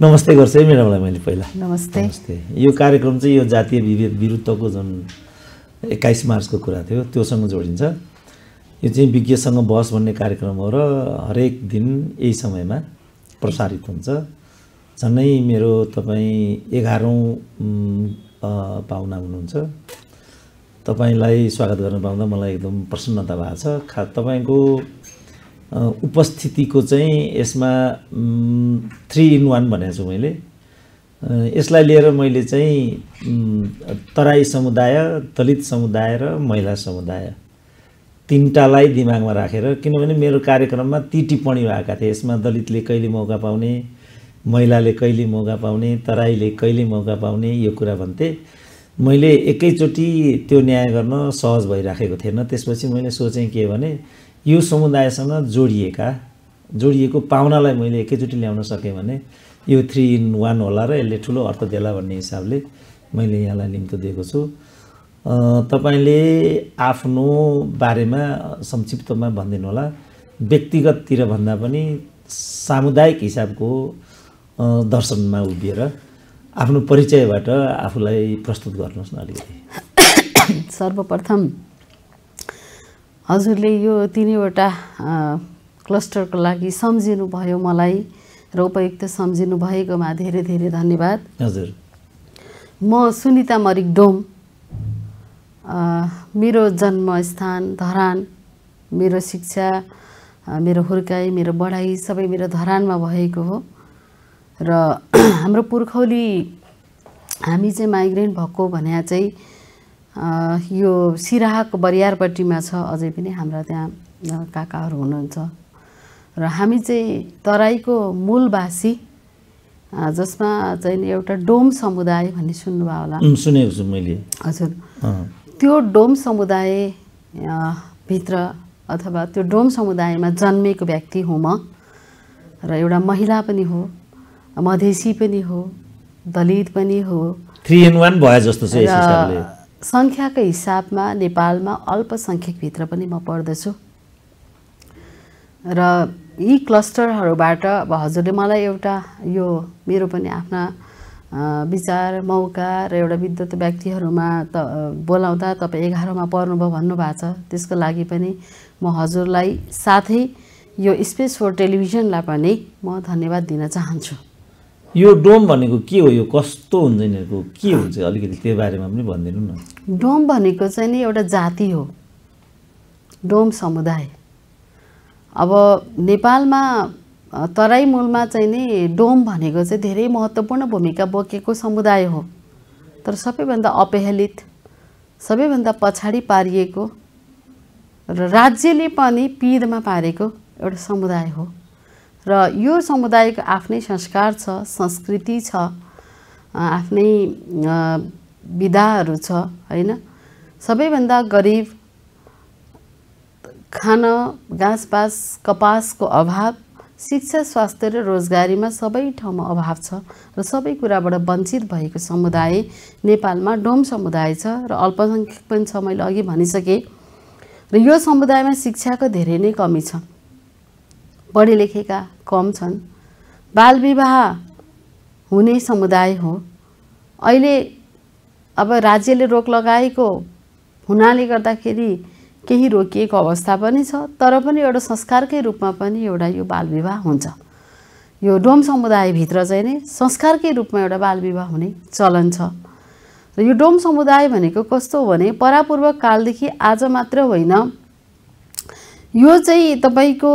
नमस्ते गर्छु है म्याडमलाई मैले पहिला नमस्ते नमस्ते यो कार्यक्रम चाहिँ यो जातीय विभेद विरुद्धको जुन एक्काइस मार्चको कुरा थियो त्योसँग जोडिन्छ यो चाहिँ विज्ञसँग बस भन्ने कार्यक्रम हो र हरेक दिन यही समयमा प्रसारित हुन्छ झन्नै मेरो तपाईँ एघारौँ पाहुना हुनुहुन्छ तपाईँलाई स्वागत गर्न पाउँदा मलाई एकदम प्रसन्नता भएको छ खा तपाईँको उपस्थितिको चाहिँ यसमा थ्री इन वान भनेको छु मैले यसलाई लिएर मैले चाहिँ तराई समुदाय दलित समुदाय र महिला समुदाय तिनवटालाई दिमागमा राखेर किनभने मेरो कार्यक्रममा ती टिप्पणी भएका थिए यसमा दलितले कहिले मौका पाउने महिलाले कहिले मौका पाउने तराईले कहिले मौका पाउने यो कुरा भन्थे मैले एकैचोटि त्यो न्याय गर्न सहज भइराखेको थिएन त्यसपछि मैले सोचेँ के भने यो समुदायसँग जोडिएका जोडिएको पाहुनालाई मैले एकैचोटि ल्याउन सकेँ भने यो थ्री इन वान होला र यसले ठुलो अर्थ देला भन्ने हिसाबले मैले यहाँलाई निम्तो दिएको छु तपाईँले आफ्नो बारेमा संक्षिप्तमा भनिदिनु होला व्यक्तिगततिर भन्दा पनि सामुदायिक हिसाबको दर्शनमा उभिएर आफ्नो परिचयबाट आफूलाई प्रस्तुत गर्नुहोस् न अलिकति सर्वप्रथम हजुरले यो तिनैवटा क्लस्टरको लागि भयो मलाई र उपयुक्त सम्झिनु भएकोमा धेरै धेरै धन्यवाद हजुर म सुनिता मरिक डोम मेरो जन्मस्थान धरान मेरो शिक्षा मेरो हुर्काई मेरो बढाइ सबै मेरो धरानमा भएको हो र हाम्रो पुर्खौली हामी चाहिँ माइग्रेन्ट भएको भने चाहिँ यो सिराहाको बरियारपट्टिमा छ अझै पनि हाम्रा त्यहाँ काकाहरू हुनुहुन्छ र हामी चाहिँ तराईको मूलवासी जसमा चाहिँ एउटा डोम समुदाय भन्ने सुन्नुभयो होला सुनेको छु मैले हजुर त्यो डोम समुदाय भित्र अथवा त्यो डोम समुदायमा जन्मेको व्यक्ति हुँ म र एउटा महिला पनि हो मधेसी पनि हो दलित पनि हो थ्री इन वान भयो जस्तो सङ्ख्याको हिसाबमा नेपालमा अल्पसङ्ख्यकभित्र पनि म पढ्दछु र यी क्लस्टरहरूबाट अब हजुरले मलाई एउटा यो मेरो पनि आफ्ना विचार मौका र एउटा विद्वत व्यक्तिहरूमा त बोलाउँदा तपाईँ एघारमा पढ्नुभयो भन्नुभएको छ त्यसको लागि पनि म हजुरलाई साथै यो स्पेस फोर टेलिभिजनलाई पनि म धन्यवाद दिन चाहन्छु यो डोम भनेको के हो यो कस्तो हुन्छ यिनीहरूको के हुन्छ अलिकति त्यो बारेमा पनि भनिदिनु न डोम भनेको चाहिँ नि एउटा जाति हो डोम समुदाय अब नेपालमा तराई मूलमा चाहिँ नि डोम भनेको चाहिँ धेरै महत्त्वपूर्ण भूमिका बोकेको समुदाय हो तर सबैभन्दा अपहेलित सबैभन्दा पछाडि पारिएको र राज्यले पनि पिरमा पारेको एउटा समुदाय हो र यो समुदायको आफ्नै संस्कार छ संस्कृति छ आफ्नै विधाहरू छ होइन सबैभन्दा गरिब खान घाँसपास कपासको अभाव शिक्षा स्वास्थ्य र रोजगारीमा सबै ठाउँमा अभाव छ र सबै कुराबाट वञ्चित भएको समुदाय नेपालमा डोम समुदाय छ र अल्पसङ्ख्यक पनि छ मैले अघि भनिसकेँ र यो समुदायमा शिक्षाको धेरै नै कमी छ पढे लेखेका कम छन् बालविवाह हुने समुदाय हो अहिले अब राज्यले रोक लगाएको हुनाले गर्दाखेरि केही रोकिएको अवस्था पनि छ तर पनि एउटा संस्कारकै रूपमा पनि एउटा यो बालविवाह हुन्छ यो डोम समुदायभित्र चाहिँ नै संस्कारकै रूपमा एउटा बालविवाह हुने चलन छ र यो डोम समुदाय भनेको कस्तो हो भने परापूर्व कालदेखि आज मात्र होइन यो चाहिँ तपाईँको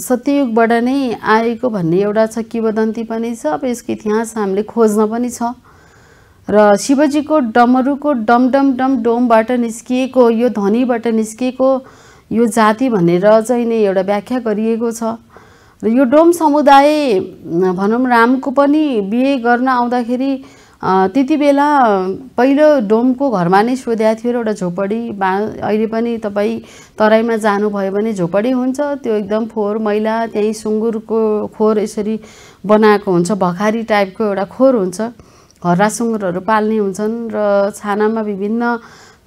सत्ययुगबाट नै आएको भन्ने एउटा छ किवदन्ती पनि छ अब यसको इतिहास हामीले खोज्न पनि छ र शिवजीको डमरुको डम डम डम डोमबाट निस्किएको यो ध्वनिबाट निस्किएको यो जाति भनेर चाहिँ नै एउटा व्याख्या गरिएको छ र यो डोम समुदाय भनौँ रामको पनि बिहे गर्न आउँदाखेरि त्यति बेला पहिलो डोमको घरमा नै सोध्या थियो र एउटा झोपडी बा अहिले पनि तपाईँ तराईमा जानुभयो भने झोपडी हुन्छ त्यो एकदम फोहोर मैला त्यहीँ सुँगुरको खोर यसरी बनाएको हुन्छ भखारी टाइपको एउटा खोर हुन्छ हर्रा सुँगुरहरू पाल्ने हुन्छन् र छानामा विभिन्न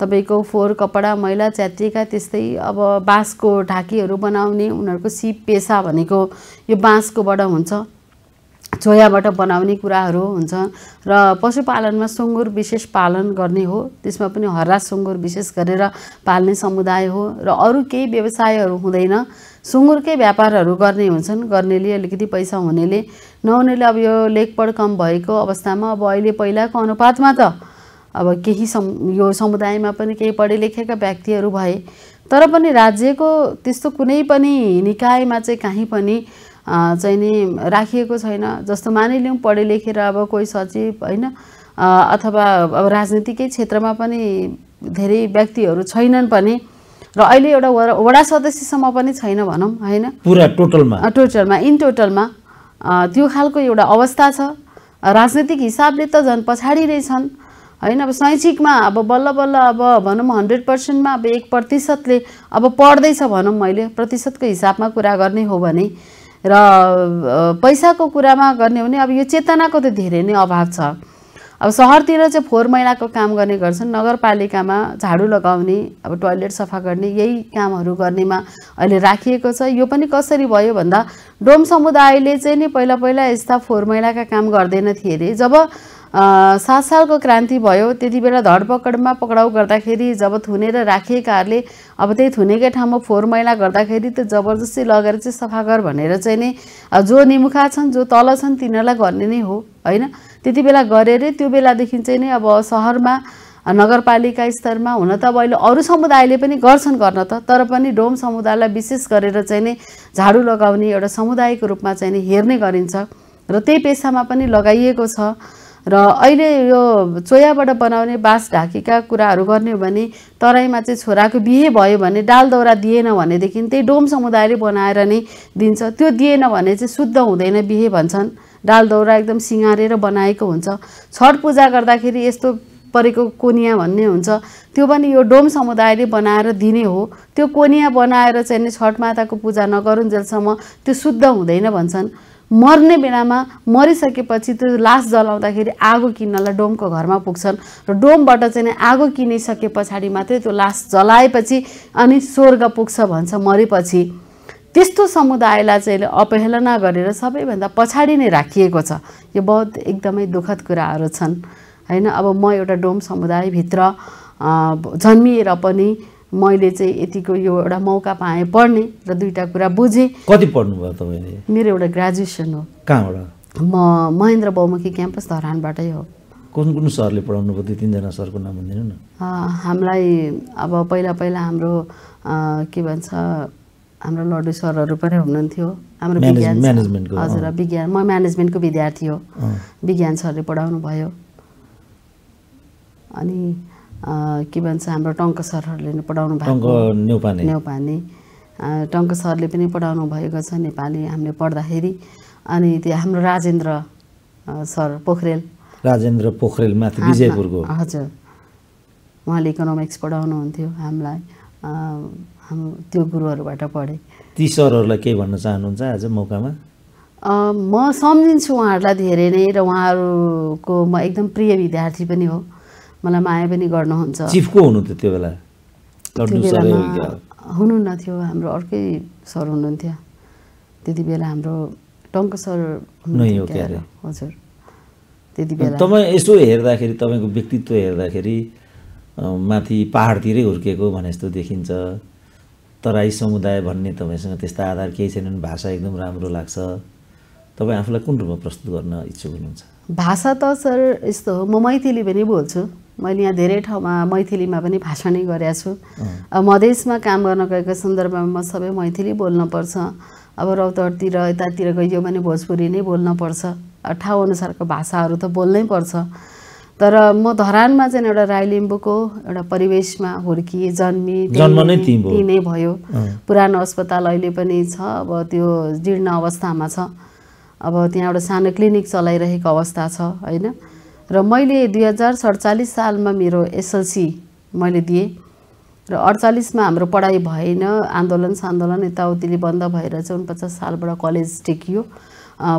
तपाईँको फोहोर कपडा मैला च्यातिएका त्यस्तै अब बाँसको ढाकीहरू बनाउने उनीहरूको सिप पेसा भनेको यो बाँसकोबाट हुन्छ चोयाबाट बनाउने कुराहरू हुन्छ र पशुपालनमा सुँगुर विशेष पालन गर्ने हो त्यसमा पनि हरा सुँगुर विशेष गरेर पाल्ने समुदाय हो र अरू केही व्यवसायहरू हुँदैन सुँगुरकै व्यापारहरू गर्ने हुन्छन् गर्नेले अलिकति पैसा हुनेले नहुनेले अब यो लेखपड कम भएको अवस्थामा अब अहिले पहिलाको अनुपातमा त अब केही सम यो समुदायमा पनि केही पढे लेखेका व्यक्तिहरू भए तर पनि राज्यको त्यस्तो कुनै पनि निकायमा चाहिँ काहीँ पनि चाहिँ नि राखिएको छैन जस्तो मानिलिउँ पढे लेखेर अब कोही सचिव होइन अथवा अब राजनीतिकै क्षेत्रमा पनि धेरै व्यक्तिहरू छैनन् पनि र अहिले एउटा वडा सदस्यसम्म पनि छैन भनौँ होइन पुरा टोटलमा टोटलमा इन टोटलमा त्यो खालको एउटा अवस्था छ राजनीतिक हिसाबले त झन् पछाडि नै छन् होइन अब शैक्षिकमा अब बल्ल बल्ल अब भनौँ हन्ड्रेड पर्सेन्टमा अब एक प्रतिशतले अब पढ्दैछ भनौँ मैले प्रतिशतको हिसाबमा कुरा गर्ने हो भने र पैसाको कुरामा गर्ने हो भने अब यो चेतनाको त धेरै नै अभाव छ अब सहरतिर चाहिँ फोहोर मैलाको काम गर्ने गर्छन् नगरपालिकामा झाडु लगाउने अब टोयलेट सफा गर्ने यही कामहरू गर्नेमा अहिले राखिएको छ यो पनि कसरी भयो भन्दा डोम समुदायले चाहिँ नि पहिला पहिला यस्ता फोहोर मैलाका काम गर्दैन थिए अरे जब सात सालको क्रान्ति भयो त्यति बेला धरपकडमा पक्राउ गर्दाखेरि जब थुनेर राखिएकाहरूले अब त्यही थुनेकै ठाउँमा फोहोर मैला गर्दाखेरि त्यो जबरजस्ती लगेर चाहिँ सफा गर भनेर चाहिँ नै जो निमुखा छन् जो तल छन् तिनीहरूलाई गर्ने नै हो होइन त्यति बेला गरेरै त्यो बेलादेखि चाहिँ नै अब सहरमा नगरपालिका स्तरमा हुन त अब अहिले अरू समुदायले पनि गर्छन् गर्न त तर पनि डोम समुदायलाई विशेष गरेर चाहिँ नै झाडु लगाउने एउटा समुदायको रूपमा चाहिँ नि हेर्ने गरिन्छ र त्यही पेसामा पनि लगाइएको छ र अहिले यो चोयाबाट बनाउने बाँस ढाकीका कुराहरू गर्ने हो भने तराईमा चाहिँ छोराको बिहे भयो भने डाल दौरा दिएन भनेदेखि त्यही डोम समुदायले बनाएर नै दिन्छ त्यो दिएन भने चाहिँ शुद्ध हुँदैन बिहे भन्छन् डाल दौरा एकदम सिँगारेर बनाएको हुन्छ छठ पूजा गर्दाखेरि यस्तो परेको कोनिया भन्ने हुन्छ त्यो पनि यो डोम समुदायले बनाएर दिने हो त्यो कोनिया बनाएर चाहिँ नि छठ माताको पूजा नगरुन्जेलसम्म त्यो शुद्ध हुँदैन भन्छन् मर्ने बेलामा मरिसकेपछि त्यो लास जलाउँदाखेरि आगो किन्नलाई डोमको घरमा पुग्छन् र डोमबाट चाहिँ आगो किनिसके पछाडि मात्रै त्यो लास जलाएपछि अनि स्वर्ग पुग्छ भन्छ मरेपछि त्यस्तो समुदायलाई चाहिँ अपहेलना गरेर सबैभन्दा पछाडि नै राखिएको छ यो बहुत एकदमै दुःखद कुराहरू छन् होइन अब म एउटा डोम समुदायभित्र जन्मिएर पनि मैले चाहिँ यतिको यो एउटा मौका पाएँ पढ्ने र दुईवटा कुरा बुझेँ कति पढ्नुभयो तपाईँले मेरो एउटा ग्रेजुएसन हो कहाँबाट म महेन्द्र बहुमुखी क्याम्पस धरानबाटै हो कुन कुन सरले पढाउनु भयो तिनजना सरको नाम भनिदिनु न हामीलाई अब पहिला पहिला हाम्रो के भन्छ हाम्रो लड्डु सरहरू पनि हुनुहुन्थ्यो हाम्रो विज्ञान हजुर विज्ञान म म्यानेजमेन्टको विद्यार्थी हो विज्ञान सरले पढाउनु भयो अनि के भन्छ हाम्रो टङ्क सरहरूले नै पढाउनु भएको न्यौपाने टङ्क सरले पनि पढाउनु भएको छ नेपाली हामीले पढ्दाखेरि अनि त्यो हाम्रो राजेन्द्र सर पोखरेल राजेन्द्र पोखरेल माथि विजयपुरको हजुर उहाँले इकोनोमिक्स पढाउनुहुन्थ्यो हामीलाई त्यो गुरुहरूबाट पढेँ ती सरहरूलाई केही भन्न चाहनुहुन्छ आज मौकामा म सम्झिन्छु उहाँहरूलाई धेरै नै र उहाँहरूको म एकदम प्रिय विद्यार्थी पनि हो मलाई माया पनि गर्नुहुन्छ चिफ को हुनु त्यो बेला हुनुहुन्न थियो हाम्रो अर्कै सर हुनुहुन्थ्यो त्यति बेला हाम्रो टङ्क सर हजुर त्यति बेला तपाईँ यसो हेर्दाखेरि तपाईँको व्यक्तित्व हेर्दाखेरि माथि पाहाडतिरै हुर्केको भने जस्तो देखिन्छ तराई समुदाय भन्ने तपाईँसँग त्यस्ता आधार केही छैनन् भाषा एकदम राम्रो लाग्छ तपाईँ आफूलाई कुन रूपमा प्रस्तुत गर्न इच्छुक हुनुहुन्छ भाषा त सर यस्तो हो म मैथिली पनि बोल्छु मैले यहाँ धेरै ठाउँमा मैथिलीमा पनि भाषणै गरेका छु अब मधेसमा काम गर्न गएको सन्दर्भमा म सबै मैथिली बोल्नुपर्छ अब रौतहटतिर यतातिर गइयो भने भोजपुरी नै बोल्नुपर्छ ठाउँअनुसारको भाषाहरू त बोल्नै पर्छ तर म धरानमा चाहिँ एउटा राई लिम्बूको एउटा परिवेशमा हुर्किए जन्मिए ती नै भयो पुरानो अस्पताल अहिले पनि छ अब त्यो जीर्ण अवस्थामा छ अब त्यहाँ एउटा सानो क्लिनिक चलाइरहेको अवस्था छ होइन र मैले दुई हजार सडचालिस सालमा मेरो एसएलसी मैले दिएँ र अडचालिसमा हाम्रो पढाइ भएन आन्दोलन सान्दोलन यताउतिले बन्द भएर चाहिँ उनपचास सालबाट कलेज टेकियो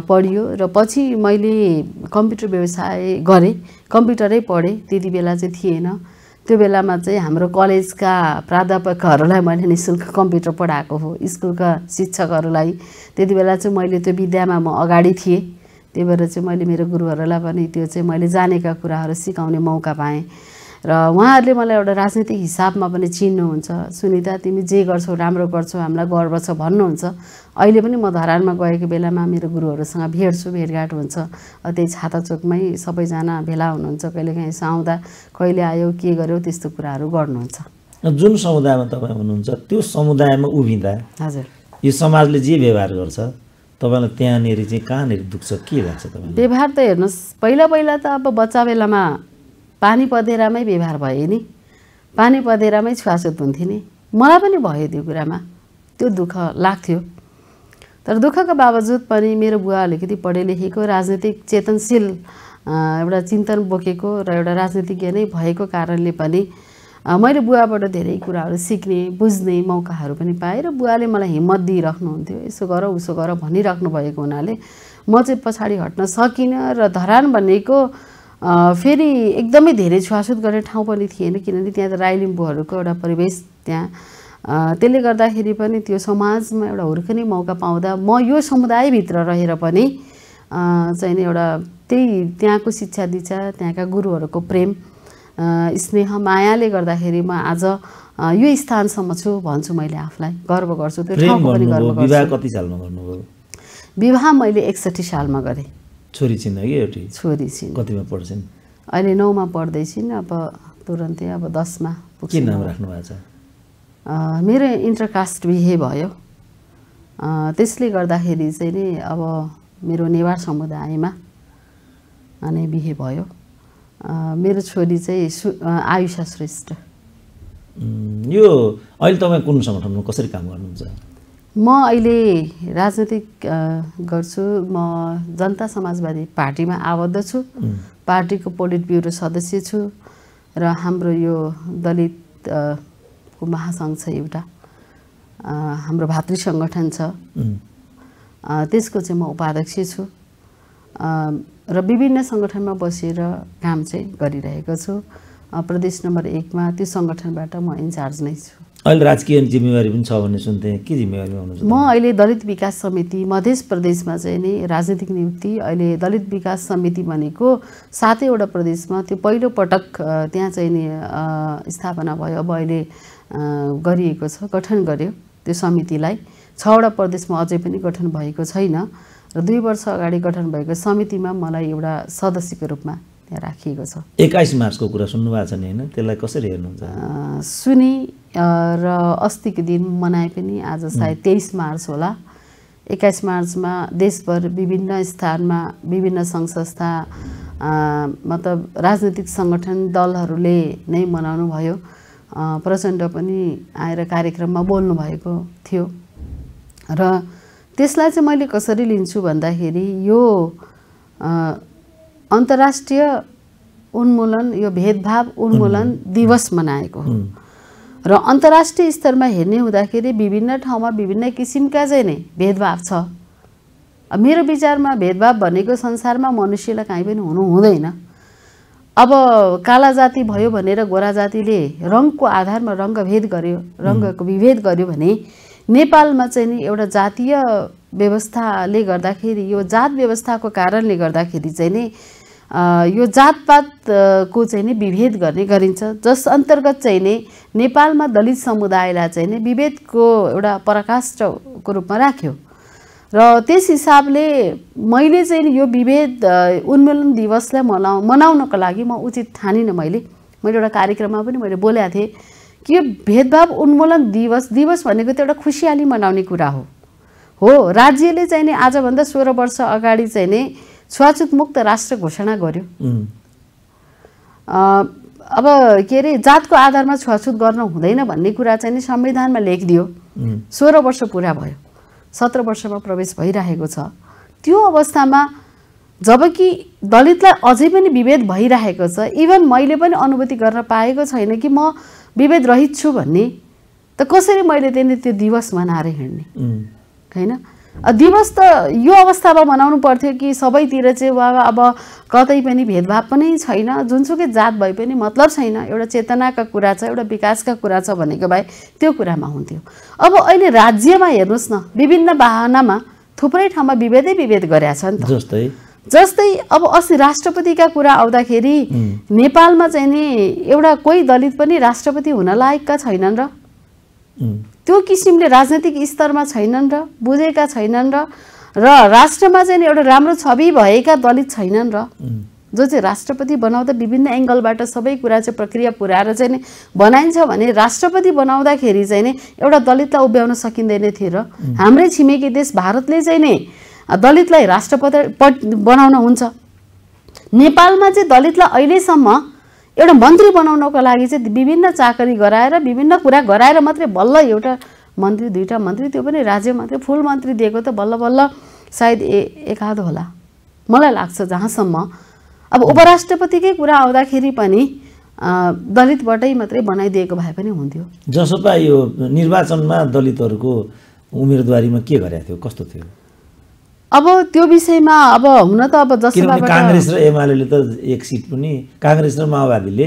पढियो र पछि मैले कम्प्युटर व्यवसाय गरेँ कम्प्युटरै पढेँ त्यति बेला चाहिँ थिएन त्यो बेलामा चाहिँ हाम्रो कलेजका प्राध्यापकहरूलाई मैले नि शुल्क कम्प्युटर पढाएको हो स्कुलका शिक्षकहरूलाई त्यति बेला चाहिँ मैले त्यो विद्यामा म अगाडि थिएँ त्यही भएर चाहिँ मैले मेरो गुरुहरूलाई पनि त्यो चाहिँ मैले जानेका कुराहरू सिकाउने मौका पाएँ र उहाँहरूले मलाई एउटा राजनीतिक हिसाबमा पनि चिन्नुहुन्छ सुनिता तिमी जे गर्छौ राम्रो गर्छौ हामीलाई गर्व छ भन्नुहुन्छ अहिले पनि म धरानमा गएको बेलामा मेरो गुरुहरूसँग भेट्छु भेटघाट हुन्छ त्यही छाताचोकमै सबैजना भेला हुनुहुन्छ कहिलेकाहीँ आउँदा कहिले आयो के गर्यो त्यस्तो कुराहरू गर्नुहुन्छ जुन समुदायमा तपाईँ हुनुहुन्छ त्यो समुदायमा उभिँदा हजुर यो समाजले जे व्यवहार गर्छ तपाईँलाई त्यहाँनिर चाहिँ कहाँनिर दुख्छ के लाग्छ तपाईँ व्यवहार त हेर्नुहोस् पहिला पहिला त अब बच्चा बेलामा पानी पदेरामै व्यवहार भयो नि पानी पधेरामै छुवाछुत हुन्थ्यो नि मलाई पनि भयो त्यो कुरामा त्यो दुःख लाग्थ्यो तर दुःखको बावजुद पनि मेरो बुवा अलिकति पढे लेखेको राजनीतिक चेतनशील एउटा चिन्तन बोकेको र एउटा राजनीतिज्ञ नै भएको कारणले पनि मैले बुवाबाट धेरै कुराहरू सिक्ने बुझ्ने मौकाहरू पनि पाएँ र बुवाले मलाई हिम्मत दिइराख्नुहुन्थ्यो यसो गर उसो गर भनिराख्नु भएको हुनाले म चाहिँ पछाडि हट्न सकिनँ र धरान भनेको फेरि एकदमै धेरै छुवाछुत गर्ने ठाउँ पनि थिएन किनभने त्यहाँ त राई लिम्बूहरूको एउटा परिवेश त्यहाँ त्यसले गर्दाखेरि पनि त्यो समाजमा एउटा हुर्कने मौका पाउँदा म यो समुदायभित्र रहेर पनि चाहिँ एउटा त्यही त्यहाँको शिक्षा दीक्षा त्यहाँका गुरुहरूको प्रेम स्नेह मायाले गर्दाखेरि म आज यो स्थानसम्म छु भन्छु मैले आफूलाई गर्व गर्छु त्यो ठाउँको पनि गर्छु विवाह मैले एकसठी सालमा गरेँ छोरी छिन् कि छोरी छिन् कतिमा पढ्छिन् अहिले नौमा पढ्दैछिन् अब तुरन्तै अब दसमा पुग्छ नाम राख्नु भएको छ मेरो इन्टरकास्ट बिहे भयो त्यसले गर्दाखेरि चाहिँ नि अब मेरो नेवार समुदायमा अनि बिहे भयो मेरो छोरी चाहिँ सु आयुषा श्रेष्ठ यो अहिले तपाईँ कुन सङ्गठनमा कसरी काम गर्नुहुन्छ म अहिले राजनीतिक गर्छु म जनता समाजवादी पार्टीमा आबद्ध छु पार्टीको पोलिट ब्युरो सदस्य छु र हाम्रो यो दलित को महासङ्घ छ एउटा हाम्रो भातृ सङ्गठन छ त्यसको चाहिँ म उपाध्यक्ष छु र विभिन्न सङ्गठनमा बसेर काम चाहिँ गरिरहेको छु प्रदेश नम्बर एकमा त्यो सङ्गठनबाट म इन्चार्ज नै छु अहिले राजकीय जिम्मेवारी पनि छ भन्ने सुन्थेँ के जिम्मेवारी म अहिले दलित विकास समिति मध्य प्रदेशमा चाहिँ नि राजनीतिक नियुक्ति अहिले दलित विकास समिति भनेको सातैवटा प्रदेशमा त्यो पहिलो पटक त्यहाँ चाहिँ नि स्थापना भयो अब अहिले गरिएको छ गठन गर्यो त्यो समितिलाई छवटा प्रदेशमा अझै पनि गठन भएको छैन र दुई वर्ष अगाडि गठन भएको समितिमा मलाई एउटा सदस्यको रूपमा त्यहाँ राखिएको छ एक्काइस मार्चको कुरा सुन्नुभएको छ नि होइन त्यसलाई कसरी हेर्नुहुन्छ सुनि र अस्तिको दिन मनाए पनि आज सायद तेइस मार्च होला एक्काइस मार्चमा देशभर विभिन्न स्थानमा विभिन्न सङ्घ संस्था मतलब राजनैतिक सङ्गठन दलहरूले नै मनाउनु भयो प्रचण्ड पनि आएर कार्यक्रममा बोल्नु भएको थियो र त्यसलाई चाहिँ मैले कसरी लिन्छु भन्दाखेरि यो अन्तर्राष्ट्रिय उन्मूलन यो भेदभाव उन्मूलन दिवस मनाएको हो र अन्तर्राष्ट्रिय स्तरमा हेर्ने हुँदाखेरि विभिन्न ठाउँमा विभिन्न किसिमका चाहिँ नै भेदभाव छ मेरो विचारमा भेदभाव भनेको संसारमा मनुष्यलाई काहीँ पनि हुनु हुँदैन अब काला जाति भयो भनेर गोरा जातिले रङको आधारमा रङ्गभेद गर्यो रङ्गको विभेद गर्यो भने नेपालमा चाहिँ नि एउटा जातीय व्यवस्थाले गर्दाखेरि यो जात व्यवस्थाको कारणले गर्दाखेरि चाहिँ नि यो जातपातको चाहिँ नि विभेद गर्ने गरिन्छ जस अन्तर्गत चाहिँ नि नेपालमा दलित समुदायलाई चाहिँ नि विभेदको एउटा पराकाष्ठको रूपमा राख्यो र त्यस हिसाबले मैले चाहिँ यो विभेद उन्मूलन दिवसलाई मना मनाउनको लागि म उचित ठानिनँ मैले मैले एउटा कार्यक्रममा पनि मैले बोलेको थिएँ यो भेदभाव उन्मूलन दिवस दिवस भनेको त एउटा खुसियाली मनाउने कुरा हो हो राज्यले चाहिँ नि आजभन्दा सोह्र वर्ष अगाडि चाहिँ नै छुवाछुत मुक्त राष्ट्र घोषणा गर्यो अब के अरे जातको आधारमा छुवाछुत गर्न हुँदैन भन्ने कुरा चाहिँ नि संविधानमा लेखिदियो सोह्र वर्ष पुरा भयो सत्र वर्षमा प्रवेश भइरहेको छ त्यो अवस्थामा जबकि दलितलाई अझै पनि विभेद भइरहेको छ इभन मैले पनि अनुभूति गर्न पाएको छैन कि म विभेद रहित छु भन्ने त कसरी मैले त्यहाँनिर त्यो दिवस मनाएर हिँड्ने होइन दिवस त यो अवस्थामा मनाउनु पर्थ्यो कि सबैतिर चाहिँ वा अब कतै पनि भेदभाव पनि छैन जुनसुकै जात भए पनि मतलब छैन एउटा चेतनाका कुरा छ एउटा विकासका कुरा छ भनेको भए त्यो कुरामा हुन्थ्यो अब अहिले राज्यमा हेर्नुहोस् न विभिन्न वाहनामा थुप्रै ठाउँमा विभेदै विभेद गरेका छ त जस्तै जस्तै अब अस्ति राष्ट्रपतिका कुरा आउँदाखेरि नेपालमा चाहिँ नि एउटा कोही दलित पनि राष्ट्रपति हुन लायकका छैनन् र त्यो किसिमले राजनैतिक स्तरमा छैनन् र बुझेका छैनन् र र राष्ट्रमा चाहिँ एउटा राम्रो छवि भएका दलित छैनन् र जो चाहिँ राष्ट्रपति बनाउँदा विभिन्न एङ्गलबाट सबै कुरा चाहिँ प्रक्रिया पुऱ्याएर चाहिँ नि बनाइन्छ भने राष्ट्रपति बनाउँदाखेरि चाहिँ नि एउटा दलितलाई उभ्याउन सकिँदैन थियो र हाम्रै छिमेकी देश भारतले चाहिँ नि दलितलाई राष्ट्रपति बनाउन हुन्छ नेपालमा चाहिँ दलितलाई अहिलेसम्म एउटा मन्त्री बनाउनको लागि चाहिँ विभिन्न चाकरी गराएर विभिन्न कुरा गराएर मात्रै बल्ल एउटा मन्त्री दुईवटा मन्त्री त्यो पनि राज्य मन्त्री फुल मन्त्री दिएको त बल्ल बल्ल सायद ए एकाध होला मलाई लाग्छ जहाँसम्म अब उपराष्ट्रपतिकै कुरा आउँदाखेरि पनि दलितबाटै मात्रै बनाइदिएको भए पनि हुन्थ्यो जसोपा यो निर्वाचनमा दलितहरूको उम्मेदवारीमा के गरेको थियो कस्तो थियो अब त्यो विषयमा अब हुन त अब जसलाई काङ्ग्रेस र एमाले त एक सिट पनि काङ्ग्रेस र माओवादीले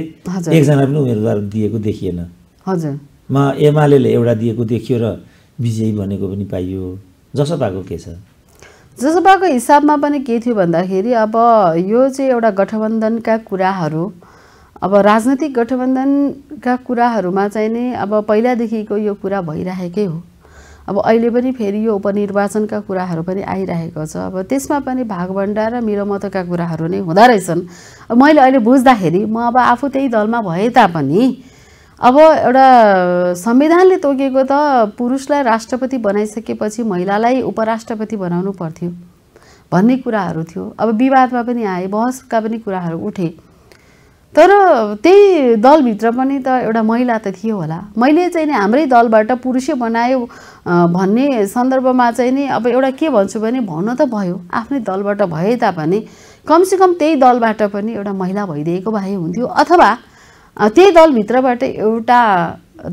एकजना पनि उम्मेदवार दिएको देखिएन हजुर मा एमाले एउटा दिएको देखियो र विजयी भनेको पनि पाइयो जसपाको के छ जसपाको हिसाबमा पनि के थियो भन्दाखेरि अब यो चाहिँ एउटा गठबन्धनका कुराहरू अब राजनैतिक गठबन्धनका कुराहरूमा चाहिँ नि अब पहिलादेखिको यो कुरा भइराखेकै हो अब अहिले पनि फेरि यो उपनिर्वाचनका कुराहरू पनि आइरहेको छ अब त्यसमा पनि भागभण्डा र मेरो मतका कुराहरू नै हुँदो रहेछन् मैले अहिले बुझ्दाखेरि म अब आफू त्यही दलमा भए तापनि अब एउटा संविधानले तोकेको त पुरुषलाई राष्ट्रपति बनाइसकेपछि महिलालाई उपराष्ट्रपति बनाउनु पर्थ्यो भन्ने कुराहरू थियो अब विवादमा पनि आए बहसका पनि कुराहरू उठे तर त्यही दलभित्र पनि त एउटा महिला त थियो होला मैले चाहिँ नि हाम्रै दलबाट पुरुषै बनायो भन्ने सन्दर्भमा चाहिँ नि अब एउटा के भन्छु भने भन्न त भयो आफ्नै दलबाट भए तापनि कमसेकम त्यही दलबाट पनि एउटा महिला भइदिएको भए हुन्थ्यो अथवा त्यही दलभित्रबाट एउटा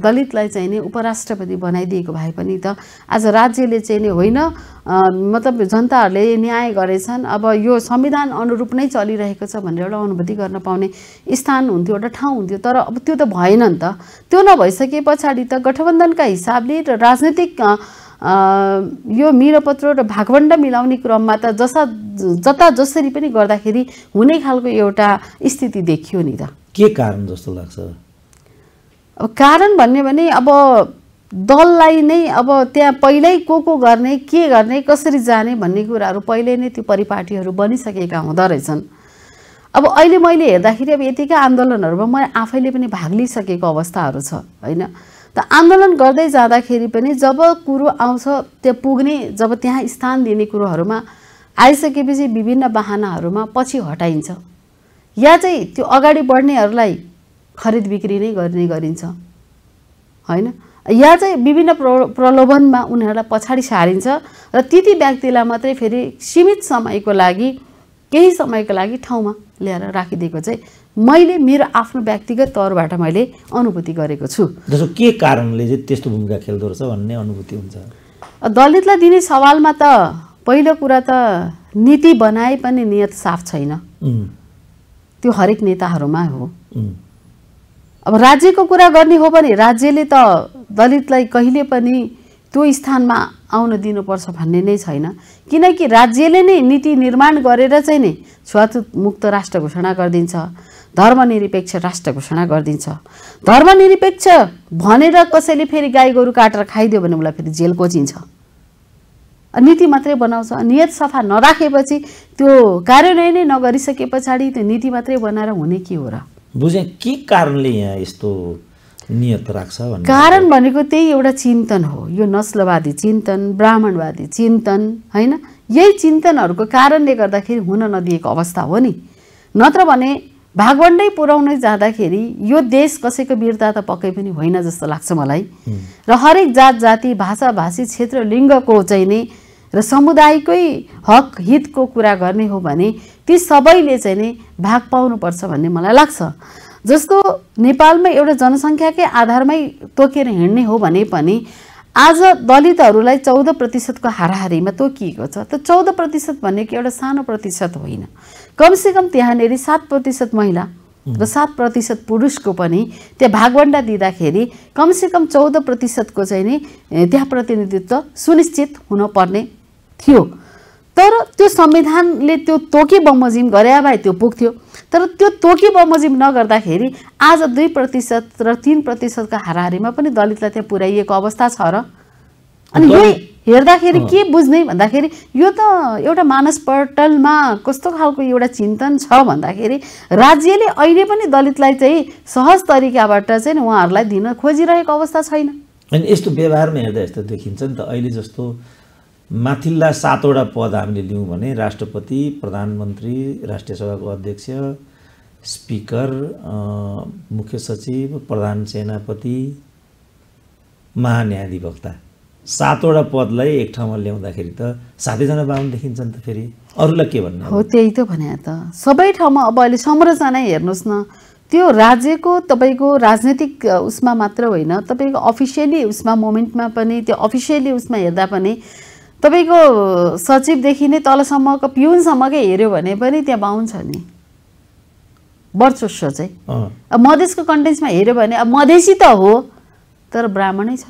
दलितलाई चाहिँ नि उपराष्ट्रपति बनाइदिएको भए पनि त आज राज्यले चाहिँ नि होइन मतलब जनताहरूले न्याय गरेछन् अब यो संविधान अनुरूप नै चलिरहेको छ भनेर एउटा अनुभूति गर्न पाउने स्थान हुन्थ्यो एउटा ठाउँ हुन्थ्यो तर अब त्यो त भएन नि त त्यो नभइसके पछाडि त गठबन्धनका हिसाबले र राजनैतिक यो मिरपत्रो र भागवण्ड मिलाउने क्रममा त जसा जता जसरी पनि गर्दाखेरि हुने खालको एउटा स्थिति देखियो नि त के कारण जस्तो लाग्छ अब कारण भन्यो भने अब दललाई नै अब त्यहाँ पहिल्यै को को गर्ने के गर्ने कसरी जाने भन्ने कुराहरू पहिले नै त्यो परिपाटीहरू बनिसकेका हुँदो रहेछन् अब अहिले मैले हेर्दाखेरि अब यतिकै आन्दोलनहरूमा मैले आफैले पनि भाग लिइसकेको अवस्थाहरू छ होइन त आन्दोलन गर्दै जाँदाखेरि पनि जब कुरो आउँछ त्यहाँ पुग्ने जब त्यहाँ स्थान दिने कुरोहरूमा आइसकेपछि विभिन्न बाहनाहरूमा पछि हटाइन्छ या चाहिँ त्यो अगाडि बढ्नेहरूलाई खरिद बिक्री नै गर्ने गरिन्छ होइन या चाहिँ विभिन्न प्र प्रलोभनमा उनीहरूलाई पछाडि सारिन्छ र ती ती व्यक्तिलाई मात्रै फेरि सीमित समयको लागि केही समयको लागि ठाउँमा ल्याएर राखिदिएको चाहिँ मैले मेरो आफ्नो व्यक्तिगत तौरबाट मैले अनुभूति गरेको छु जस्तो के कारणले चाहिँ त्यस्तो भूमिका खेल्दो रहेछ भन्ने अनुभूति हुन्छ दलितलाई दिने सवालमा त पहिलो कुरा त नीति बनाए पनि नियत साफ छैन त्यो हरेक नेताहरूमा हो अब राज्यको कुरा गर्ने हो भने राज्यले त दलितलाई कहिले पनि त्यो स्थानमा आउन दिनुपर्छ भन्ने नै छैन किनकि राज्यले नै नीति निर्माण गरेर चाहिँ नि नै मुक्त राष्ट्र घोषणा गरिदिन्छ धर्मनिरपेक्ष राष्ट्र घोषणा गरिदिन्छ धर्मनिरपेक्ष भनेर कसैले फेरि गाई गोरु काटेर खाइदियो भने उसलाई फेरि जेल कोचिन्छ नीति मात्रै बनाउँछ नियत सफा नराखेपछि त्यो कार्यान्वयनै नै नगरिसके पछाडि त्यो नीति मात्रै बनाएर हुने के हो र बुझेँ के कारणले यहाँ नियत राख्छ भन्ने कारण भनेको त्यही एउटा चिन्तन हो यो नस्लवादी चिन्तन ब्राह्मणवादी चिन्तन होइन यही चिन्तनहरूको कारणले गर्दाखेरि हुन नदिएको अवस्था हो नि नत्र भने भागवण्डै पुर्याउनै जाँदाखेरि यो देश कसैको वीरता त पक्कै पनि होइन जस्तो लाग्छ मलाई र हरेक जात जाति भाषा भाषी क्षेत्र लिङ्गको चाहिँ नै र समुदायकै हक हितको कुरा गर्ने हो भने ती सबैले चाहिँ नै भाग पाउनुपर्छ भन्ने मलाई लाग्छ जस्तो नेपालमा एउटा जनसङ्ख्याकै आधारमै तोकेर हिँड्ने हो भने पनि आज दलितहरूलाई चौध प्रतिशतको हाराहारीमा तोकिएको छ त चौध प्रतिशत भनेको एउटा सानो प्रतिशत होइन कमसेकम त्यहाँनिर सात प्रतिशत महिला र सात प्रतिशत पुरुषको पनि त्यहाँ भागवण्डा दिँदाखेरि कमसेकम चौध प्रतिशतको चाहिँ नि त्यहाँ प्रतिनिधित्व सुनिश्चित हुनपर्ने थियो तर त्यो संविधानले त्यो तोके बमोजिम गरे भए त्यो पुग्थ्यो तर त्यो तोके बमोजिम नगर्दाखेरि आज दुई प्रतिशत र तिन प्रतिशतको हाराहारीमा पनि दलितलाई त्यहाँ पुर्याइएको अवस्था छ र अनि यही हेर्दाखेरि के बुझ्ने भन्दाखेरि यो त एउटा मानस पटलमा कस्तो खालको एउटा चिन्तन छ भन्दाखेरि राज्यले अहिले पनि दलितलाई चाहिँ सहज तरिकाबाट चाहिँ उहाँहरूलाई दिन खोजिरहेको अवस्था छैन अनि यस्तो व्यवहारमा हेर्दा यस्तो देखिन्छ नि त अहिले जस्तो माथिल्ला सातवटा पद हामीले लियौँ भने राष्ट्रपति प्रधानमन्त्री राष्ट्रिय सभाको अध्यक्ष स्पिकर मुख्य सचिव प्रधान सेनापति महान्यायाधिवक्ता सातवटा पदलाई एक ठाउँमा ल्याउँदाखेरि त सातैजना बाहुन देखिन्छन् त फेरि अरूलाई के भन्नु हो त्यही त भने त सबै ठाउँमा अब अहिले संरचना हेर्नुहोस् न त्यो राज्यको तपाईँको राजनैतिक उसमा मात्र होइन तपाईँको अफिसियली उसमा मोमेन्टमा पनि त्यो अफिसियली उसमा हेर्दा पनि तपाईँको सचिवदेखि नै तलसम्मको पिउनसम्मकै हेऱ्यो भने पनि त्यहाँ बाहुन छ नि वर्चस्व चाहिँ अब मधेसको कन्टेन्समा हेऱ्यो भने अब मधेसी त हो तर ब्राह्मणै छ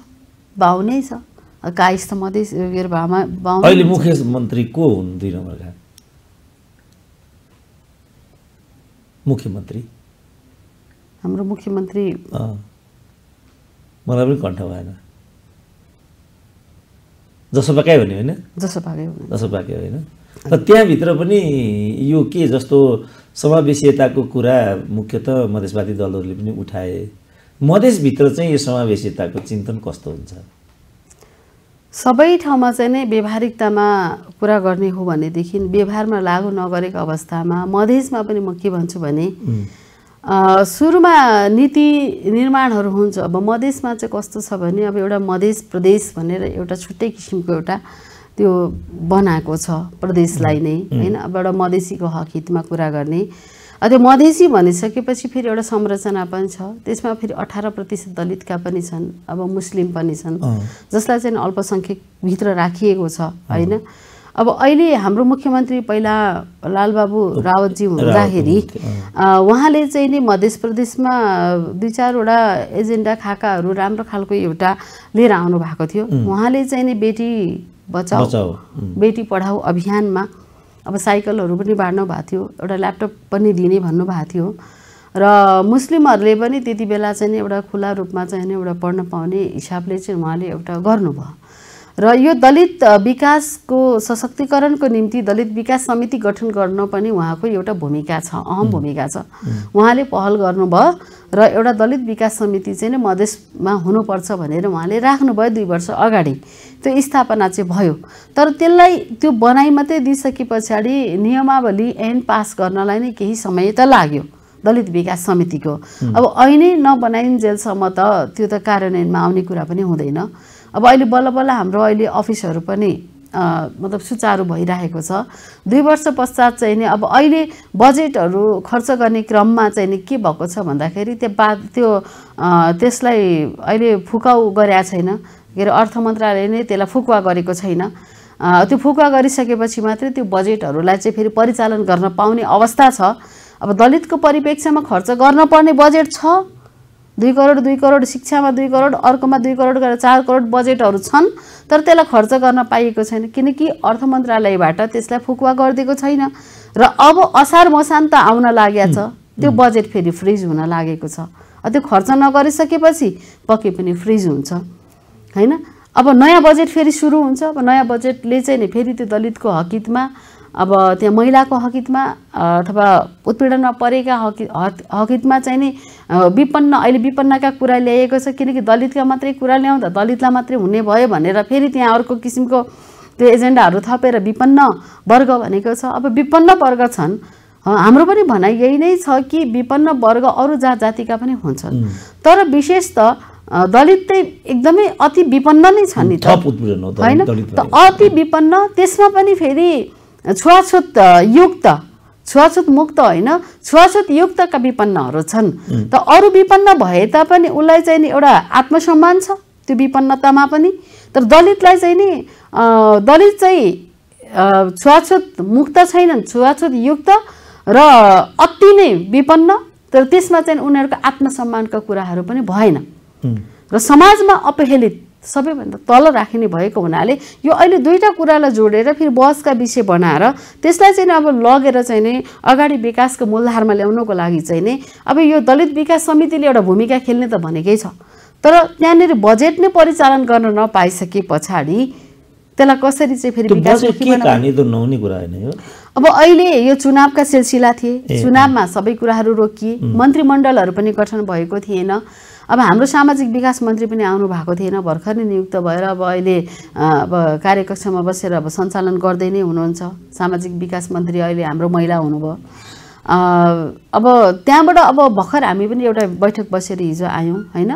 बाहुनै छ काइस त मधेस भामा बाहुन अहिले मुख्य मन्त्री को हुन् दुई नम्बरका मुख्यमन्त्री हाम्रो मुख्यमन्त्री मलाई पनि कण्ठ भएन जसोपाकै हुने होइन जसोपाकै जसोपाकै होइन र त्यहाँभित्र पनि यो के जस्तो समावेशीयताको कुरा मुख्यतः मधेसवादी दलहरूले पनि उठाए मधेसभित्र चाहिँ यो समावेशीयताको चिन्तन कस्तो हुन्छ सबै ठाउँमा चाहिँ नै व्यवहारिकतामा कुरा गर्ने हो भनेदेखि व्यवहारमा लागु नगरेको अवस्थामा मधेसमा पनि म के भन्छु भने सुरुमा नीति निर्माणहरू हुन्छ अब मधेसमा चाहिँ कस्तो छ भने अब एउटा मधेस प्रदेश भनेर एउटा छुट्टै किसिमको एउटा त्यो बनाएको छ प्रदेशलाई नै होइन अब एउटा मधेसीको हक हितमा कुरा गर्ने त्यो मधेसी भनिसकेपछि फेरि एउटा संरचना पनि छ त्यसमा फेरि अठार प्रतिशत दलितका पनि छन् अब मुस्लिम पनि छन् जसलाई चाहिँ अल्पसङ्ख्यकभित्र राखिएको छ होइन अब अहिले हाम्रो मुख्यमन्त्री पहिला लालबाबु रावतजी हुँदाखेरि उहाँले चाहिँ नि मध्य प्रदेशमा दुई चारवटा एजेन्डा खाकाहरू राम्रो खालको एउटा लिएर आउनु भएको थियो उहाँले चाहिँ नि बेटी बचाऊ बेटी पढाऊ अभियानमा अब साइकलहरू पनि बाँड्नु भएको थियो एउटा ल्यापटप पनि दिने भन्नुभएको थियो र मुस्लिमहरूले पनि त्यति बेला चाहिँ एउटा खुला रूपमा चाहिँ एउटा पढ्न पाउने हिसाबले चाहिँ उहाँले एउटा गर्नुभयो र यो दलित विकासको सशक्तिकरणको निम्ति दलित विकास समिति गठन गर्न पनि उहाँको एउटा भूमिका छ अहम भूमिका छ उहाँले पहल गर्नुभयो र एउटा दलित विकास समिति चाहिँ नै मधेसमा हुनुपर्छ भनेर उहाँले राख्नुभयो दुई वर्ष अगाडि त्यो स्थापना चाहिँ भयो तर त्यसलाई त्यो बनाइ मात्रै दिइसके पछाडि नियमावली एन पास गर्नलाई नै केही समय त लाग्यो दलित विकास समितिको अब ऐनै नबनाइन्जेलसम्म त त्यो त कार्यान्वयनमा आउने कुरा पनि हुँदैन अब अहिले बल्ल बल्ल हाम्रो अहिले अफिसहरू पनि मतलब सुचारु भइरहेको छ दुई वर्ष पश्चात चाहिँ नि अब अहिले बजेटहरू खर्च गर्ने क्रममा चाहिँ नि के भएको छ भन्दाखेरि त्यो बा त्यो त्यसलाई अहिले फुकाउ गरेका छैन के अरे अर्थ मन्त्रालयले नै त्यसलाई फुकुवा गरेको छैन त्यो फुकुवा गरिसकेपछि मात्रै त्यो बजेटहरूलाई चाहिँ फेरि परिचालन गर्न पाउने अवस्था छ अब दलितको परिप्रेक्ष्यमा खर्च गर्न पर्ने बजेट छ दुई करोड दुई करोड शिक्षामा दुई करोड अर्कोमा दुई करोड गरेर चार करोड बजेटहरू छन् तर त्यसलाई खर्च गर्न पाइएको छैन किनकि अर्थ मन्त्रालयबाट त्यसलाई फुकुवा गरिदिएको छैन र अब असार मसान त आउन लागेको छ त्यो बजेट फेरि फ्रिज हुन लागेको छ त्यो खर्च नगरिसकेपछि पक्कै पनि फ्रिज हुन्छ होइन अब नयाँ बजेट फेरि सुरु हुन्छ अब नयाँ बजेटले चाहिँ नि फेरि त्यो दलितको हकितमा अब त्यहाँ महिलाको हकितमा अथवा उत्पीडनमा परेका हक हकितमा चाहिँ नि विपन्न अहिले विपन्नका कुरा ल्याइएको छ किनकि दलितका मात्रै कुरा ल्याउँदा दलितलाई मात्रै हुने भयो भनेर फेरि त्यहाँ अर्को किसिमको त्यो एजेन्डाहरू थपेर विपन्न वर्ग भनेको छ अब विपन्न वर्ग छन् हाम्रो पनि भनाइ यही नै छ कि विपन्न वर्ग अरू जात जातिका पनि हुन्छन् तर विशेष त दलित चाहिँ एकदमै अति विपन्न नै छन् नि होइन त अति विपन्न त्यसमा पनि फेरि छुवाछुत युक्त छुवाछुत मुक्त होइन छुवाछुत युक्तका विपन्नहरू छन् त अरू विपन्न भए तापनि उसलाई चाहिँ नि एउटा आत्मसम्मान छ त्यो विपन्नतामा पनि तर दलितलाई चाहिँ नि दलित चाहिँ छुवाछुत मुक्त छैनन् छुवाछुत युक्त र अति नै विपन्न तर त्यसमा चाहिँ उनीहरूको आत्मसम्मानका कुराहरू पनि भएन र समाजमा अपहेलित सबैभन्दा तल राखिने भएको हुनाले यो अहिले दुईवटा कुरालाई जोडेर फेरि बसका विषय बनाएर त्यसलाई चाहिँ अब लगेर चाहिँ नै अगाडि विकासको मूलधारमा ल्याउनको लागि चाहिँ नै अब यो दलित विकास समितिले एउटा भूमिका खेल्ने त भनेकै छ तर त्यहाँनिर बजेट नै परिचालन गर्न नपाइसके पछाडि त्यसलाई कसरी चाहिँ फेरि अब अहिले यो चुनावका सिलसिला थिए चुनावमा सबै कुराहरू रोकिए मन्त्रीमण्डलहरू पनि गठन भएको थिएन अब हाम्रो सामाजिक विकास मन्त्री पनि आउनु भएको थिएन भर्खर नै नियुक्त भएर अब अहिले अब कार्यकक्षमा बसेर अब सञ्चालन गर्दै नै हुनुहुन्छ सामाजिक विकास मन्त्री अहिले हाम्रो महिला हुनुभयो अब त्यहाँबाट अब भर्खर हामी पनि एउटा बैठक बसेर हिजो आयौँ होइन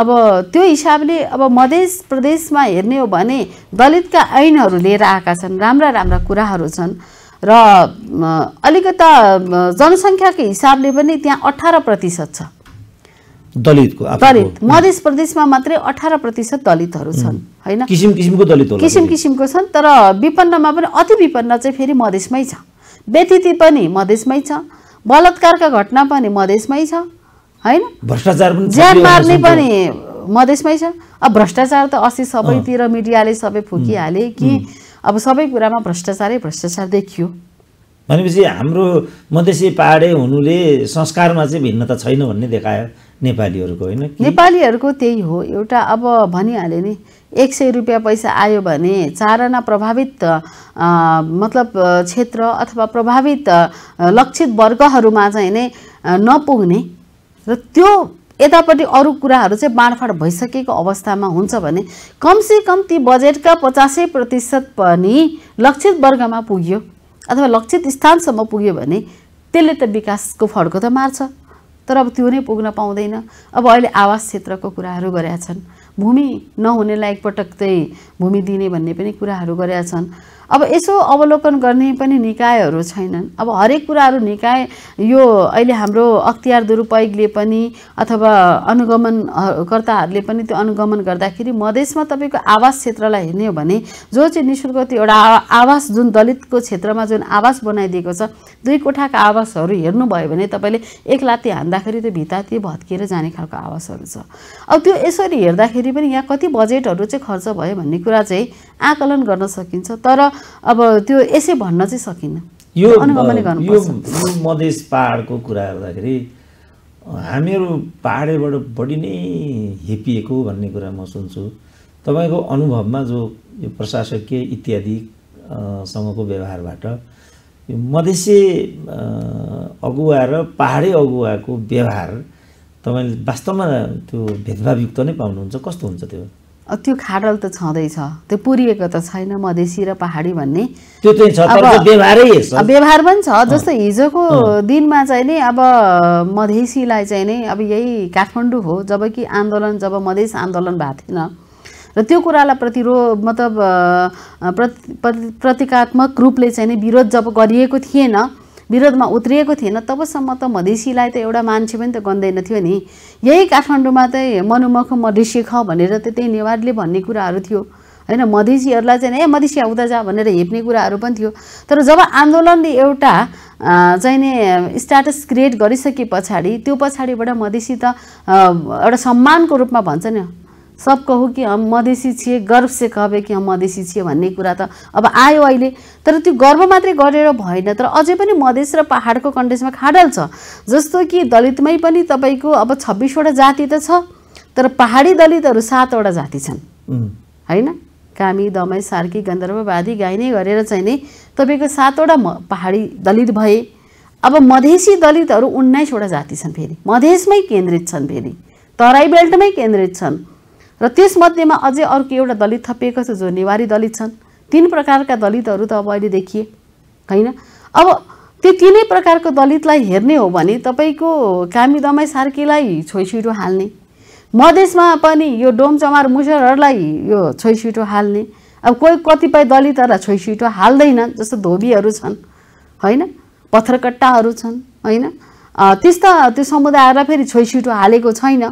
अब त्यो हिसाबले अब मधेस प्रदेशमा हेर्ने हो भने दलितका ऐनहरू लिएर आएका छन् राम्रा राम्रा कुराहरू छन् र अलिकता जनसङ्ख्याको हिसाबले पनि त्यहाँ अठार प्रतिशत छ दलितको दलित मधेस प्रदेशमा मात्रै अठार प्रतिशत दलितहरू छन् होइन किसिम किसिमको दलित किसिम किसिमको छन् तर विपन्नमा पनि अति विपन्न चाहिँ फेरि मधेसमै छ व्यतिथि पनि मधेसमै छ बलात्कारका घटना पनि मधेसमै छ होइन भ्रष्टाचार पनि ज्यान मार्ने पनि मधेसमै छ अब भ्रष्टाचार त अस्ति सबैतिर मिडियाले सबै फुकिहाले कि अब सबै कुरामा भ्रष्टाचारै भ्रष्टाचार देखियो भनेपछि हाम्रो मधेसी पाहाडे हुनुले संस्कारमा चाहिँ भिन्नता छैन भन्ने देखायो नेपालीहरूको होइन नेपालीहरूको त्यही हो एउटा अब भनिहालेँ नि एक सय रुपियाँ पैसा आयो भने चारना प्रभावित मतलब क्षेत्र अथवा प्रभावित लक्षित वर्गहरूमा चाहिँ नै नपुग्ने र त्यो यतापट्टि अरू कुराहरू चाहिँ बाँडफाँड भइसकेको अवस्थामा हुन्छ भने कमसेकम ती बजेटका पचासै प्रतिशत पनि लक्षित वर्गमा पुग्यो अथवा लक्षित स्थानसम्म पुग्यो भने त्यसले त विकासको फड्को त मार्छ तर अब त्यो नै पुग्न पाउँदैन अब अहिले आवास क्षेत्रको कुराहरू गरेका छन् भूमि नहुनेलाई एकपटक चाहिँ भूमि दिने भन्ने पनि कुराहरू गरेका छन् अब यसो अवलोकन गर्ने पनि निकायहरू छैनन् अब हरेक कुराहरू निकाय यो अहिले हाम्रो अख्तियार दुरुपयोगले पनि अथवा अनुगमनकर्ताहरूले पनि त्यो अनुगमन गर्दाखेरि मधेसमा तपाईँको आवास क्षेत्रलाई हेर्ने हो भने जो चाहिँ नि शुल्क त्यो एउटा आवास जुन दलितको क्षेत्रमा जुन आवास बनाइदिएको छ दुई कोठाका आवासहरू हेर्नुभयो भने तपाईँले एक लाती हान्दाखेरि त्यो भिताती भत्किएर जाने खालको आवासहरू छ अब त्यो यसरी हेर्दाखेरि हेर्दाखेरि पनि यहाँ कति बजेटहरू चाहिँ खर्च भयो भन्ने कुरा चाहिँ आकलन गर्न सकिन्छ तर अब त्यो यसै भन्न चाहिँ सकिन्न यो यो मधेस पाहाडको कुरा गर्दाखेरि हामीहरू पाहाडैबाट बढी नै हेपिएको भन्ने कुरा म सुन्छु तपाईँको अनुभवमा जो यो प्रशासकीय इत्यादि सँगको व्यवहारबाट यो मधेसी अगुवा र पाहाडै अगुवाको व्यवहार तपाईँले वास्तवमा त्यो भेदभावयुक्त नै पाउनुहुन्छ कस्तो हुन्छ त्यो त्यो खाडल त छँदैछ त्यो पुरिएको त छैन मधेसी र पहाडी भन्ने त्यो व्यवहार पनि छ जस्तो हिजोको दिनमा चाहिँ नि अब मधेसीलाई चाहिँ नै अब यही काठमाडौँ हो जबकि आन्दोलन जब मधेस आन्दोलन भएको थिएन र त्यो कुरालाई प्रतिरोध मतलब प्रति प्रतीकात्मक रूपले चाहिँ नि विरोध जब गरिएको थिएन विरोधमा उत्रिएको थिएन तबसम्म त मधेसीलाई त एउटा मान्छे पनि त गन्दैन थियो नि यही काठमाडौँमा त मनुमख मधेसी ख भनेर त त्यही नेवारले भन्ने कुराहरू थियो होइन मधेसीहरूलाई चाहिँ ए मधेसी आउँदा जा भनेर हेप्ने कुराहरू पनि थियो तर जब आन्दोलनले एउटा चाहिँ नि स्ट्याटस क्रिएट गरिसके पछाडि त्यो पछाडिबाट मधेसी त एउटा सम्मानको रूपमा भन्छ नि सब कहो कि हम मधेसी छिए गर्व से कहे कि हम मधेसी छिए भन्ने कुरा त अब आयो अहिले तर त्यो गर्व मात्रै गरेर भएन तर अझै पनि मधेस र पाहाडको कन्डिसनमा खाडल छ जस्तो कि दलितमै पनि तपाईँको अब छब्बिसवटा जाति त छ तर पहाडी दलितहरू सातवटा जाति छन् होइन कामी दमाई सार्की गन्धर्ववादी गाई नै गरेर चाहिँ नै तपाईँको सातवटा म पाहाडी दलित भए अब मधेसी दलितहरू उन्नाइसवटा जाति छन् फेरि मधेसमै केन्द्रित छन् फेरि तराई बेल्टमै केन्द्रित छन् र त्यसमध्येमा अझै अर्को एउटा दलित थपिएको छ जो नेवारी दलित छन् तिन प्रकारका दलितहरू त अब अहिले देखिए होइन अब त्यो तिनै प्रकारको दलितलाई हेर्ने हो भने तपाईँको कामी दमाई सार्कीलाई छोइछुइटो हाल्ने मधेसमा पनि यो डोम चमार मुसरहरूलाई यो छोइछुइटो हाल्ने अब कोही कतिपय दलितहरूलाई छोइछुइटो हाल्दैन जस्तो धोबीहरू छन् होइन पत्थरकट्टाहरू छन् होइन त्यस्ता त्यो समुदायहरूलाई फेरि छोइछुइटो हालेको छैन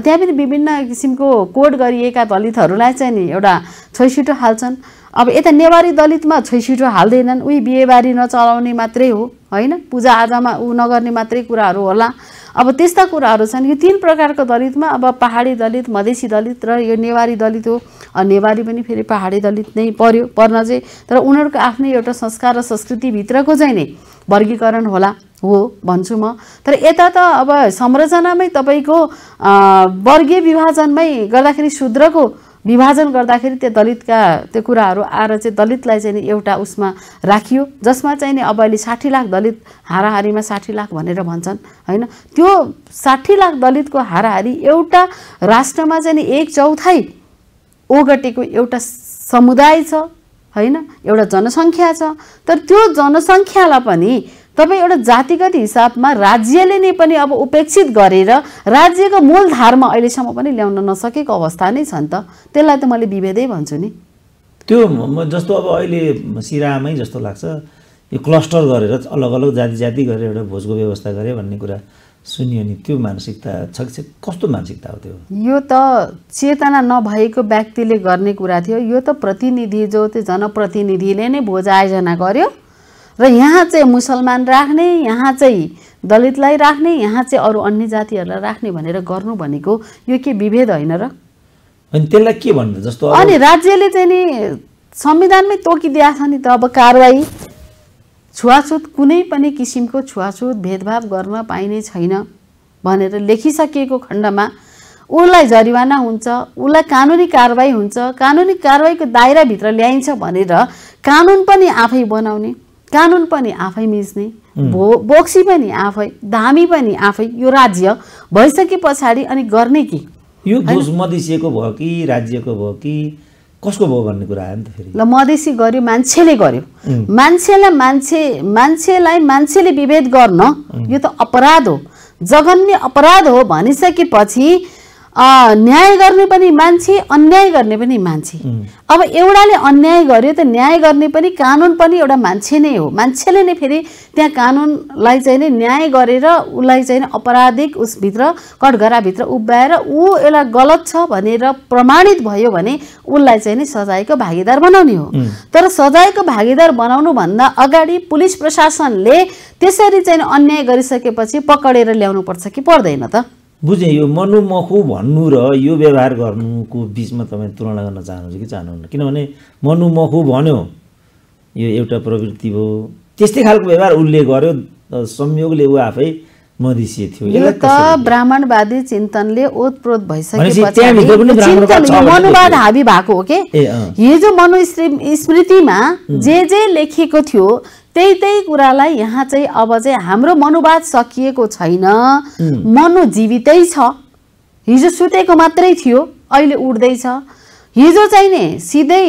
त्यहाँ पनि विभिन्न किसिमको कोड गरिएका दलितहरूलाई चाहिँ नि एउटा छोइसिटो हाल्छन् अब यता नेवारी दलितमा छोइसिटो हाल्दैनन् उही बिहेबारी नचलाउने मात्रै हो होइन पूजाआजामा ऊ नगर्ने मात्रै कुराहरू होला अब त्यस्ता कुराहरू छन् यो तिन प्रकारको दलितमा अब पहाडी दलित मधेसी दलित र यो नेवारी दलित हो नेवारी पनि फेरि पहाडी दलित नै पर्यो पर्न चाहिँ तर उनीहरूको आफ्नै एउटा संस्कार र संस्कृतिभित्रको चाहिँ नै वर्गीकरण होला हो भन्छु म तर यता त अब संरचनामै तपाईँको वर्गीय विभाजनमै गर्दाखेरि शुद्रको विभाजन गर्दाखेरि त्यो दलितका त्यो कुराहरू आएर चाहिँ दलितलाई चाहिँ नि एउटा उसमा राखियो जसमा चाहिँ नि अब अहिले साठी लाख दलित हाराहारीमा साठी लाख भनेर भन्छन् होइन त्यो साठी लाख दलितको हाराहारी एउटा राष्ट्रमा चाहिँ नि एक चौथाइ ओगटेको एउटा समुदाय छ होइन एउटा जनसङ्ख्या छ तर त्यो जनसङ्ख्यालाई पनि तपाईँ एउटा जातिगत हिसाबमा राज्यले नै पनि अब उपेक्षित गरेर राज्यको मूलधारमा अहिलेसम्म पनि ल्याउन नसकेको अवस्था नै छ नि त त्यसलाई त मैले विभेदै भन्छु नि त्यो जस्तो अब अहिले सिरामै जस्तो लाग्छ यो क्लस्टर गरेर अलग अलग जाति जाति गरेर एउटा भोजको व्यवस्था गरे भन्ने कुरा सुनियो नि त्यो मानसिकता छ कस्तो मानसिकता हो त्यो यो त चेतना नभएको व्यक्तिले गर्ने कुरा थियो यो त प्रतिनिधि जो त्यो जनप्रतिनिधिले नै भोज आयोजना गर्यो र यहाँ चाहिँ मुसलमान राख्ने यहाँ चाहिँ दलितलाई राख्ने यहाँ चाहिँ अरू अन्य जातिहरूलाई राख्ने भनेर गर्नु भनेको यो के विभेद होइन र अनि त्यसलाई के भन्नु जस्तो अनि राज्यले चाहिँ नि संविधानमै तोकिदिएको छ नि त अब कारवाही छुवाछुत कुनै पनि किसिमको छुवाछुत भेदभाव गर्न पाइने छैन भनेर लेखिसकिएको खण्डमा उसलाई जरिवाना हुन्छ उसलाई कानुनी कारवाही हुन्छ कानुनी कारवाहीको दायराभित्र ल्याइन्छ भनेर कानुन पनि आफै बनाउने कानुन पनि आफै मिच्ने भो बोक्सी पनि आफै धामी पनि आफै यो राज्य भइसके पछाडि अनि गर्ने कि यो मधेसीको भयो कि राज्यको भयो कि कसको भयो भन्ने कुरा आयो नि त फेरि ल मधेसी गर्यो मान्छेले गर्यो मान्छेलाई मान्छे मान्छेलाई मान्छेले विभेद गर्न यो त अपराध हो जघन्य अपराध हो भनिसकेपछि न्याय गर्ने पनि मान्छे अन्याय गर्ने पनि मान्छे अब एउटाले अन्याय गर्यो त न्याय गर्ने पनि कानुन पनि एउटा मान्छे नै हो मान्छेले नै फेरि त्यहाँ कानुनलाई चाहिँ नै न्याय गरेर उसलाई चाहिँ अपराधिक उसभित्र कटघराभित्र उभ्याएर ऊ यसलाई गलत छ भनेर प्रमाणित भयो भने उसलाई चाहिँ नि सजायको भागीदार बनाउने हो तर सजायको भागीदार बनाउनुभन्दा अगाडि पुलिस प्रशासनले त्यसरी चाहिँ अन्याय गरिसकेपछि पक्रेर ल्याउनुपर्छ कि पर्दैन त बुझेँ यो मनुमखु भन्नु र यो व्यवहार गर्नुको बिचमा तपाईँ तुलना गर्न चाहनुहुन्छ कि चाहनुहुन्न किनभने मनुमखु भन्यो यो एउटा प्रवृत्ति भयो त्यस्तै खालको व्यवहार उसले गर्यो संयोगले ऊ आफै मधिसी थियो यो त ब्राह्मणवादी चिन्तनले ओतप्रोत भइसक्यो हाबी भएको हो हिजो मनुस्मृतिमा जे जे लेखिएको थियो त्यही त्यही कुरालाई यहाँ चाहिँ अब चाहिँ हाम्रो मनोवाद सकिएको छैन मनोजीवितै छ हिजो सुतेको मात्रै थियो अहिले उठ्दैछ हिजो चाहिँ नि सिधै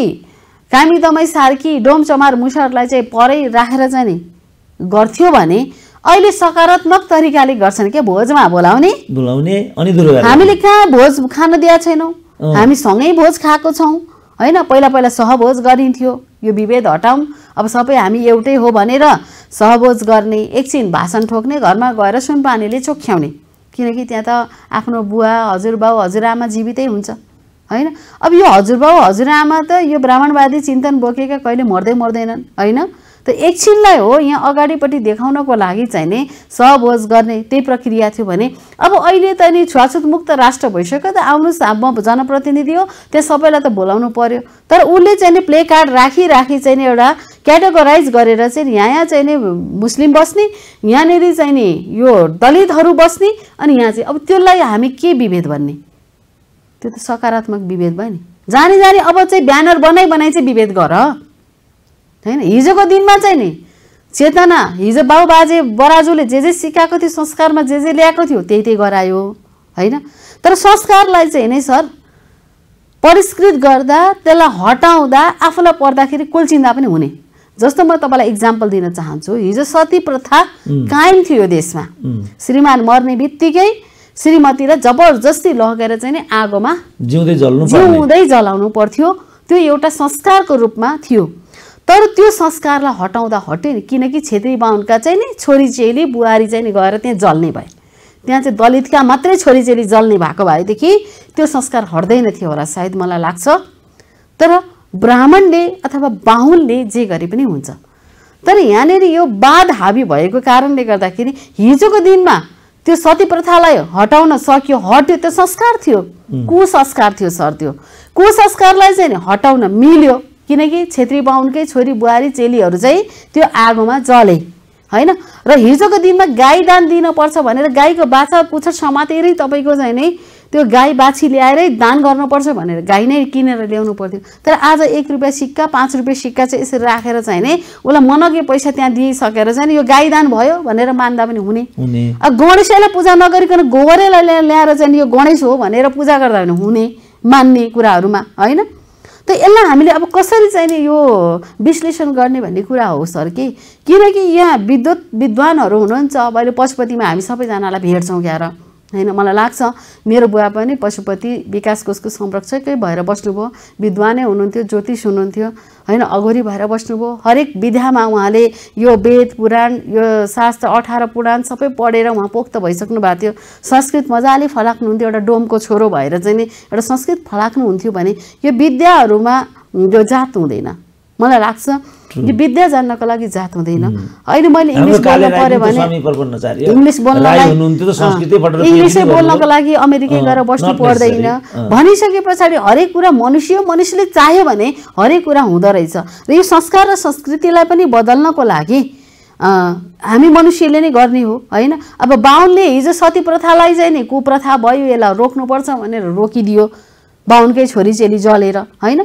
कामी दमाई सार्की डोम चमार मुसाहरूलाई चाहिँ परै राखेर चाहिँ नि गर्थ्यो भने अहिले सकारात्मक तरिकाले गर्छन् के भोजमा बोलाउने बोलाउने अनि हामीले कहाँ भोज खान दिएको छैनौँ हामी सँगै भोज खाएको छौँ होइन पहिला पहिला सहभोज गरिन्थ्यो यो विभेद हटाउँ अब सबै हामी एउटै हो भनेर सहबोज गर्ने एकछिन भाषण ठोक्ने घरमा गएर सुनपानीले चोख्याउने किनकि त्यहाँ त आफ्नो बुवा हजुरबाउ हजुरआमा जीवितै हुन्छ होइन अब यो हजुरबाउ हजुरआमा त यो ब्राह्मणवादी चिन्तन बोकेका कहिले मर्दै मर्दैनन् होइन त एकछिनलाई हो यहाँ अगाडिपट्टि देखाउनको लागि चाहिँ नि सहभोज गर्ने त्यही प्रक्रिया थियो भने अब अहिले त नि मुक्त राष्ट्र भइसक्यो त आउनुहोस् म जनप्रतिनिधि हो त्यहाँ सबैलाई त बोलाउनु पर्यो तर उसले चाहिँ नि प्ले कार्ड राखी राखी चाहिँ नि एउटा क्याटेगोराइज गरेर चाहिँ यहाँ चाहिँ नि मुस्लिम बस्ने यहाँनिर चाहिँ नि यो दलितहरू बस्ने अनि यहाँ चाहिँ अब त्यसलाई हामी के विभेद भन्ने त्यो त सकारात्मक विभेद भयो नि जाने जाने अब चाहिँ ब्यानर बनाइ बनाइ चाहिँ विभेद गर होइन हिजोको दिनमा चाहिँ नि चेतना हिजो बाउ बाजे बराजुले जे जे सिकाएको थियो संस्कारमा जे जे ल्याएको थियो त्यही त्यही गरायो होइन तर संस्कारलाई चाहिँ नै सर परिष्कृत गर्दा त्यसलाई हटाउँदा आफूलाई पर्दाखेरि कोल्चिँदा पनि हुने जस्तो म तपाईँलाई इक्जाम्पल दिन चाहन्छु हिजो सती प्रथा कायम थियो यो देशमा श्रीमान मर्ने बित्तिकै श्रीमतीलाई जबरजस्ती लगेर चाहिँ नि आगोमा जिउँदै जलाउनु जिउँदै जलाउनु पर्थ्यो त्यो एउटा संस्कारको रूपमा थियो तर त्यो संस्कारलाई हटाउँदा नि किनकि छेत्री बाहुनका चाहिँ नि छोरी चेली बुहारी चाहिँ नि गएर त्यहाँ जल्ने भए त्यहाँ चाहिँ दलितका मात्रै छोरी चेली जल्ने भएको भएदेखि त्यो संस्कार हट्दैन थियो होला सायद मलाई लाग्छ तर ब्राह्मणले अथवा बाहुनले जे गरे पनि हुन्छ तर यहाँनिर यो बाध हाबी भएको कारणले गर्दाखेरि हिजोको दिनमा त्यो सती प्रथालाई हटाउन सक्यो हट्यो त्यो संस्कार थियो संस्कार थियो सर त्यो संस्कारलाई चाहिँ हटाउन मिल्यो किनकि छेत्री बाहुनकै छोरी बुहारी चेलीहरू चाहिँ त्यो आगोमा जले होइन र हिजोको दिनमा गाई दान दिनपर्छ भनेर गाईको बाछा पुच्छर समातेरै तपाईँको चाहिँ नै त्यो गाई बाछी ल्याएरै दान गर्नुपर्छ भनेर गाई नै किनेर ल्याउनु पर्थ्यो तर आज एक रुपियाँ सिक्का पाँच रुपियाँ सिक्का चाहिँ यसरी राखेर चाहिँ नै उसलाई मनगे पैसा त्यहाँ दिइसकेर चाहिँ यो गाई दान भयो भनेर मान्दा पनि हुने अब गणेशलाई पूजा नगरिकन गोबरेलाई ल्याएर चाहिँ यो गणेश हो भनेर पूजा गर्दा पनि हुने मान्ने कुराहरूमा होइन त यसलाई हामीले अब कसरी चाहिँ नि यो विश्लेषण गर्ने भन्ने कुरा हो सर कि किनकि यहाँ विद्युत विद्वानहरू हुनुहुन्छ अब अहिले पशुपतिमा हामी सबैजनालाई भेट्छौँ क्यार होइन मलाई लाग्छ मेरो बुवा पनि पशुपति विकास कोषको संरक्षकै भएर बस्नुभयो विद्वानै हुनुहुन्थ्यो ज्योतिष हुनुहुन्थ्यो होइन अघोरी भएर बस्नुभयो हरेक विधामा उहाँले यो वेद पुराण यो शास्त्र अठार पुराण सबै पढेर उहाँ पोख्त भइसक्नु भएको थियो संस्कृत मजाले फलाक्नुहुन्थ्यो एउटा डोमको छोरो भएर चाहिँ नि एउटा संस्कृत फलाक्नुहुन्थ्यो भने यो विद्याहरूमा यो जात हुँदैन मलाई लाग्छ यो विद्या जान्नको लागि जात हुँदैन hmm. अहिले मैले इङ्ग्लिस बोल्नु पऱ्यो भने इङ्ग्लिस बोल्नलाई इङ्ग्लिसै बोल्नको लागि अमेरिकै गएर बस्नु पर्दैन hmm. भनिसके पछाडि हरेक कुरा मनुष्य मनुष्यले चाह्यो भने हरेक कुरा हुँदो रहेछ र यो संस्कार र संस्कृतिलाई पनि बदल्नको लागि हामी मनुष्यले नै गर्ने हो होइन अब बाहुनले हिजो सती प्रथालाई चाहिँ नि कुप्रथा भयो यसलाई रोक्नुपर्छ भनेर रोकिदियो बाहुनकै छोरी चेली जलेर होइन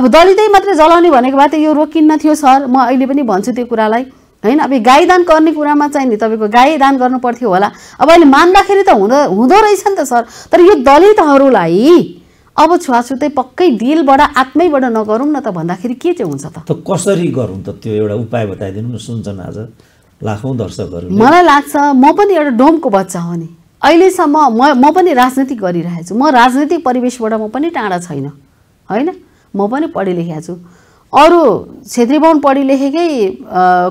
अब दलितै मात्रै जलाउने भनेको भए त यो रोकिन्न थियो सर म अहिले पनि भन्छु त्यो कुरालाई होइन अब गाईदान गर्ने कुरामा चाहिँ नि तपाईँको गाई दान गर्नु पर्थ्यो होला अब अहिले मान्दाखेरि त हुँदो हुँदो रहेछ नि त सर तर यो दलितहरूलाई अब छुवाछुतै पक्कै दिलबाट आत्मैबाट नगरौँ न त भन्दाखेरि के चाहिँ हुन्छ त कसरी गरौँ त त्यो एउटा उपाय बताइदिनु न सुन्छन् आज लाखौँ दर्शकहरू मलाई लाग्छ म पनि एउटा डोमको बच्चा हो नि अहिलेसम्म म म पनि राजनीति गरिरहेको छु म राजनैतिक परिवेशबाट म पनि टाढा छैन होइन म पनि पढे लेखेको छु अरू छेत्री बाहुन पढी लेखेकै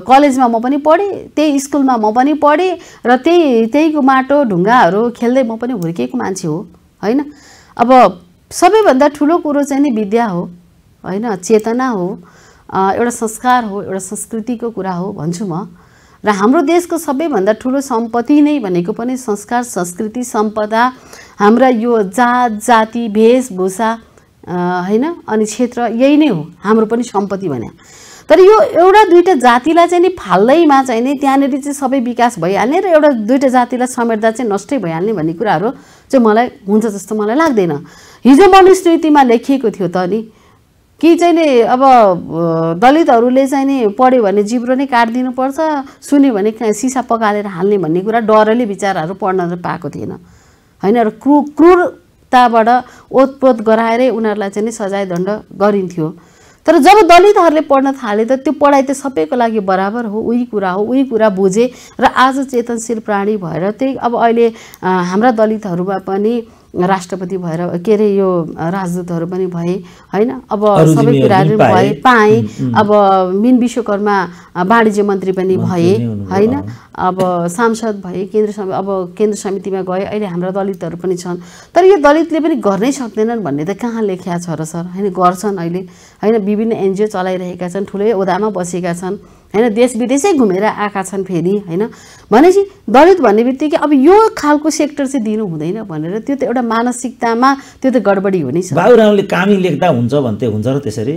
कलेजमा म पनि पढेँ त्यही स्कुलमा म पनि पढेँ र त्यही त्यहीको माटो ढुङ्गाहरू खेल्दै म पनि हुर्किएको मान्छे हो होइन अब सबैभन्दा ठुलो कुरो चाहिँ नि विद्या हो होइन चेतना हो एउटा संस्कार हो एउटा संस्कृतिको कुरा हो भन्छु म र हाम्रो देशको सबैभन्दा ठुलो सम्पत्ति नै भनेको पनि संस्कार संस्कृति सम्पदा हाम्रा यो जात जाति वेशभूषा होइन अनि क्षेत्र यही नै हो हाम्रो पनि सम्पत्ति भने तर यो एउटा दुईवटा जातिलाई चाहिँ नि फाल्दैमा चाहिँ नि त्यहाँनिर चाहिँ सबै विकास भइहाल्ने र एउटा दुईवटा जातिलाई समेट्दा चाहिँ नष्टै भइहाल्ने भन्ने कुराहरू चाहिँ मलाई हुन्छ जस्तो मलाई लाग्दैन हिजो मनुस्मृतिमा लेखिएको थियो त नि कि चाहिँ नि अब दलितहरूले चाहिँ नि पढ्यो भने जिब्रो नै काटिदिनुपर्छ सुन्यो भने सिसा पकालेर हाल्ने भन्ने कुरा डरले विचारहरू पढ्न पाएको थिएन होइन र क्रु क्रुरताबाट ओतप्रोत गराएरै उनीहरूलाई चाहिँ नि सजाय दण्ड गरिन्थ्यो तर जब दलितहरूले पढ्न थाले त त्यो पढाइ त सबैको लागि बराबर हो उही कुरा हो उही कुरा बुझे र आज चेतनशील प्राणी भएर त्यही अब अहिले हाम्रा दलितहरूमा पनि राष्ट्रपति भएर के अरे यो राजदूतहरू पनि भए होइन अब सबै कुराहरू भए पाएँ अब मिन विश्वकर्मा वाणिज्य मन्त्री पनि भए होइन अब सांसद भए केन्द्र अब केन्द्र समितिमा गए अहिले हाम्रा दलितहरू पनि छन् तर यो दलितले पनि गर्नै सक्दैनन् भन्ने त कहाँ लेख्या छ र सर होइन गर्छन् अहिले होइन विभिन्न एनजिओ चलाइरहेका छन् ठुलै ओदामा बसेका छन् होइन देश विदेशै घुमेर आएका छन् फेरि होइन भनेपछि दलित भन्ने बित्तिकै अब यो खालको सेक्टर चाहिँ दिनु हुँदैन भनेर त्यो त एउटा मानसिकतामा त्यो त गडबडी हुने बाबुरामले कामी लेख्दा हुन्छ भन्थे हुन्छ र त्यसरी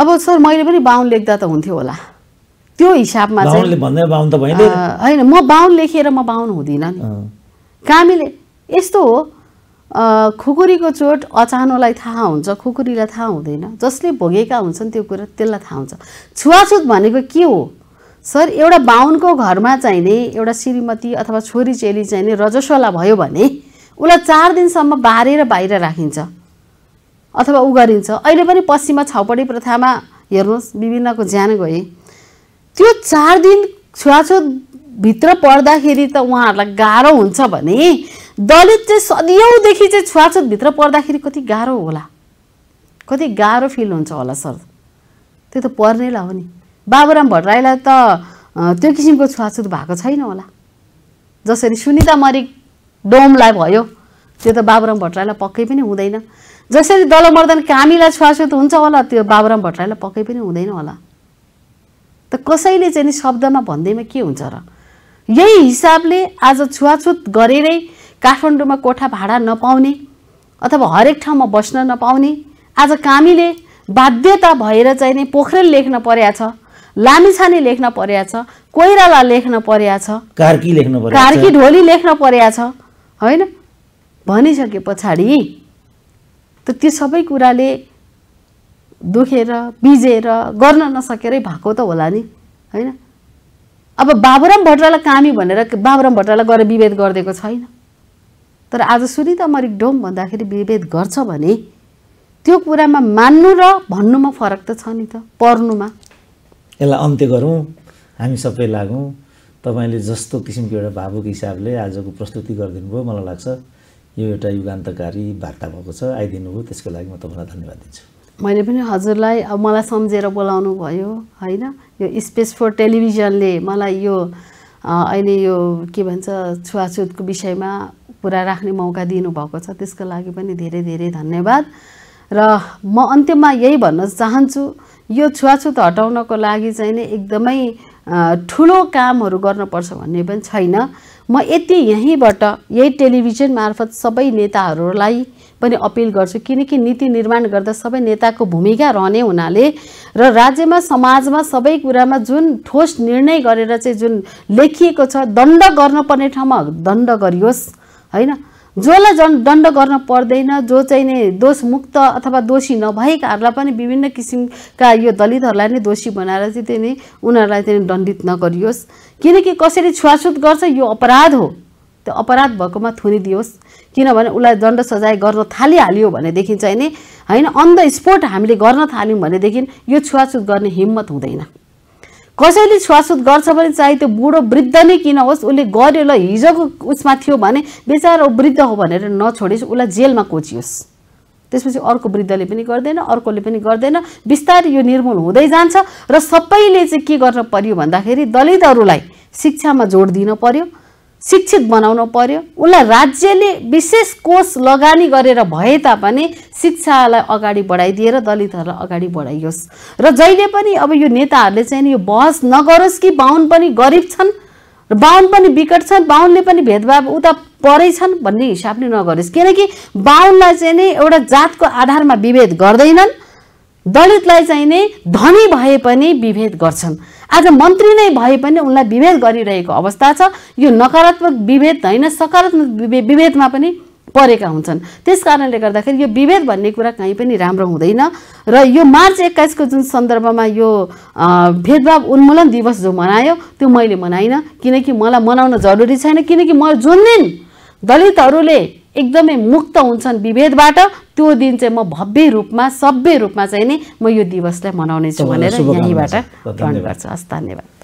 अब सर मैले पनि बाहुन लेख्दा त हुन्थ्यो होला त्यो हिसाबमा चाहिँ होइन म बाहुन लेखेर म बाहुन हुँदिनँ नि कामीले यस्तो हो खुकुरीको चोट अचानोलाई थाहा हुन्छ खुकुरीलाई थाहा हुँदैन जसले भोगेका हुन्छन् त्यो कुरा त्यसलाई थाहा हुन्छ छुवाछुत भनेको के हो सर एउटा बाहुनको घरमा चाहिने एउटा श्रीमती अथवा छोरी चेली चाहिँ चाहिने रजस्वला भयो भने उसलाई चार दिनसम्म बारेर बाहिर राखिन्छ अथवा ऊ गरिन्छ अहिले पनि पश्चिममा छाउपडी प्रथामा हेर्नुहोस् विभिन्नको ज्यान गए त्यो चार दिन छुवाछुतभित्र पर्दाखेरि त उहाँहरूलाई गाह्रो हुन्छ भने दलित चाहिँ सदियौँदेखि चाहिँ छुवाछुतभित्र पर्दाखेरि कति गाह्रो होला कति गाह्रो फिल हुन्छ होला सर त्यो त पर्नेलाई हो नि बाबुराम भट्टराईलाई त त्यो किसिमको छुवाछुत भएको छैन होला जसरी सुनिता मरिक डोमलाई भयो त्यो त बाबुराम भट्टराईलाई पक्कै पनि हुँदैन जसरी दलमर्दन कामीलाई छुवाछुत हुन्छ होला त्यो बाबुराम भट्टराईलाई पक्कै पनि हुँदैन होला त कसैले चाहिँ नि शब्दमा भन्दैमा के हुन्छ र यही हिसाबले आज छुवाछुत गरेरै काठमाडौँमा कोठा भाडा नपाउने अथवा हरेक ठाउँमा बस्न नपाउने आज कामीले बाध्यता भएर चाहिँ नै पोखरेल लेख्न परेका छ लामिछाने लेख्न परेका छ कोइराला लेख्न परेका छ कार्की लेख्न कार्की ढोली लेख्न परेका छ होइन भनिसके पछाडि त त्यो सबै कुराले दुखेर बिजेर गर्न नसकेरै भएको त होला नि होइन अब बाबुराम भट्टरालाई कामी भनेर बाबुराम भट्टरालाई गएर विभेद गरिदिएको छैन तर आज सुनिता मरिक डोम भन्दाखेरि विभेद गर्छ भने त्यो कुरामा मान्नु र भन्नुमा फरक त छ नि त पढ्नुमा यसलाई अन्त्य गरौँ हामी सबै लागौँ तपाईँले जस्तो किसिमको एउटा भावुक हिसाबले आजको प्रस्तुति गरिदिनु भयो मलाई लाग्छ यो एउटा युगान्तकारी वार्ता भएको छ आइदिनु भयो त्यसको लागि म तपाईँलाई धन्यवाद दिन्छु मैले पनि हजुरलाई अब मलाई सम्झेर बोलाउनु भयो होइन यो स्पेस फोर टेलिभिजनले मलाई यो अहिले यो के भन्छ छुवाछुतको विषयमा पुरा राख्ने मौका दिनुभएको छ त्यसको लागि पनि धेरै धेरै धन्यवाद र म अन्त्यमा यही भन्न चाहन्छु यो छुवाछुत हटाउनको लागि चाहिँ नि एकदमै ठुलो कामहरू गर्नुपर्छ भन्ने पनि छैन म यति यहीँबाट यही टेलिभिजन मार्फत सबै नेताहरूलाई पनि अपिल गर्छु किनकि नीति निर्माण गर्दा सबै नेताको भूमिका रहने हुनाले र राज्यमा समाजमा सबै कुरामा जुन ठोस निर्णय गरेर चाहिँ जुन लेखिएको छ दण्ड गर्नुपर्ने ठाउँमा दण्ड गरियोस् होइन जसलाई जन दण्ड गर्न पर्दैन जो चाहिँ नै दोषमुक्त अथवा दोषी नभएकाहरूलाई पनि विभिन्न किसिमका यो दलितहरूलाई नै दोषी बनाएर चाहिँ त्यही नै उनीहरूलाई चाहिँ दण्डित नगरियोस् किनकि कसरी छुवाछुत गर्छ यो अपराध हो त्यो अपराध भएकोमा थुनिदियोस् किनभने उसलाई दण्ड सजाय गर्न थालिहाल्यो भनेदेखि चाहिँ नि होइन अन द स्पोट हामीले गर्न थाल्यौँ भनेदेखि यो छुवाछुत गर्ने हिम्मत हुँदैन कसैले छुवाछुत गर्छ भने चाहे त्यो बुढो वृद्ध नै किन होस् उसले गर्यो ल हिजोको उसमा थियो भने बेचारा वृद्ध हो भनेर नछोडिस् उसलाई जेलमा कोचियोस् त्यसपछि अर्को वृद्धले पनि गर्दैन अर्कोले पनि गर्दैन बिस्तारै यो निर्मूल हुँदै जान्छ र सबैले चाहिँ के गर्न पर्यो भन्दाखेरि दलितहरूलाई शिक्षामा जोड दिन पर्यो शिक्षित बनाउनु पर्यो उसलाई राज्यले विशेष कोष लगानी गरेर भए तापनि शिक्षालाई अगाडि बढाइदिएर दलितहरूलाई अगाडि बढाइयोस् र जहिले पनि अब यो नेताहरूले चाहिँ यो बहस नगरोस् कि बाहुन पनि गरिब छन् र बाहुन पनि विकट छन् बाहुनले पनि भेदभाव उता परै छन् भन्ने हिसाबले नगरोस् किनकि बाहुनलाई चाहिँ नै एउटा जातको आधारमा विभेद गर्दैनन् दलितलाई चाहिँ नै धनी भए पनि विभेद गर्छन् आज मन्त्री नै भए पनि उनलाई विभेद गरिरहेको अवस्था छ यो नकारात्मक विभेद होइन सकारात्मक विभेदमा पनि परेका हुन्छन् त्यस कारणले गर्दाखेरि यो विभेद भन्ने कुरा कहीँ पनि राम्रो हुँदैन र यो मार्च एक्काइसको जुन सन्दर्भमा यो भेदभाव उन्मूलन दिवस जो मनायो त्यो मैले मनाइनँ किनकि मलाई मनाउन जरुरी छैन किनकि म जुन दिन दलितहरूले एकदमै मुक्त हुन्छन् विभेदबाट त्यो दिन चाहिँ म भव्य रूपमा सभ्य रूपमा चाहिँ नि म यो दिवसलाई मनाउनेछु भनेर यहीँबाट धन्यवाद गर्छु हस् धन्यवाद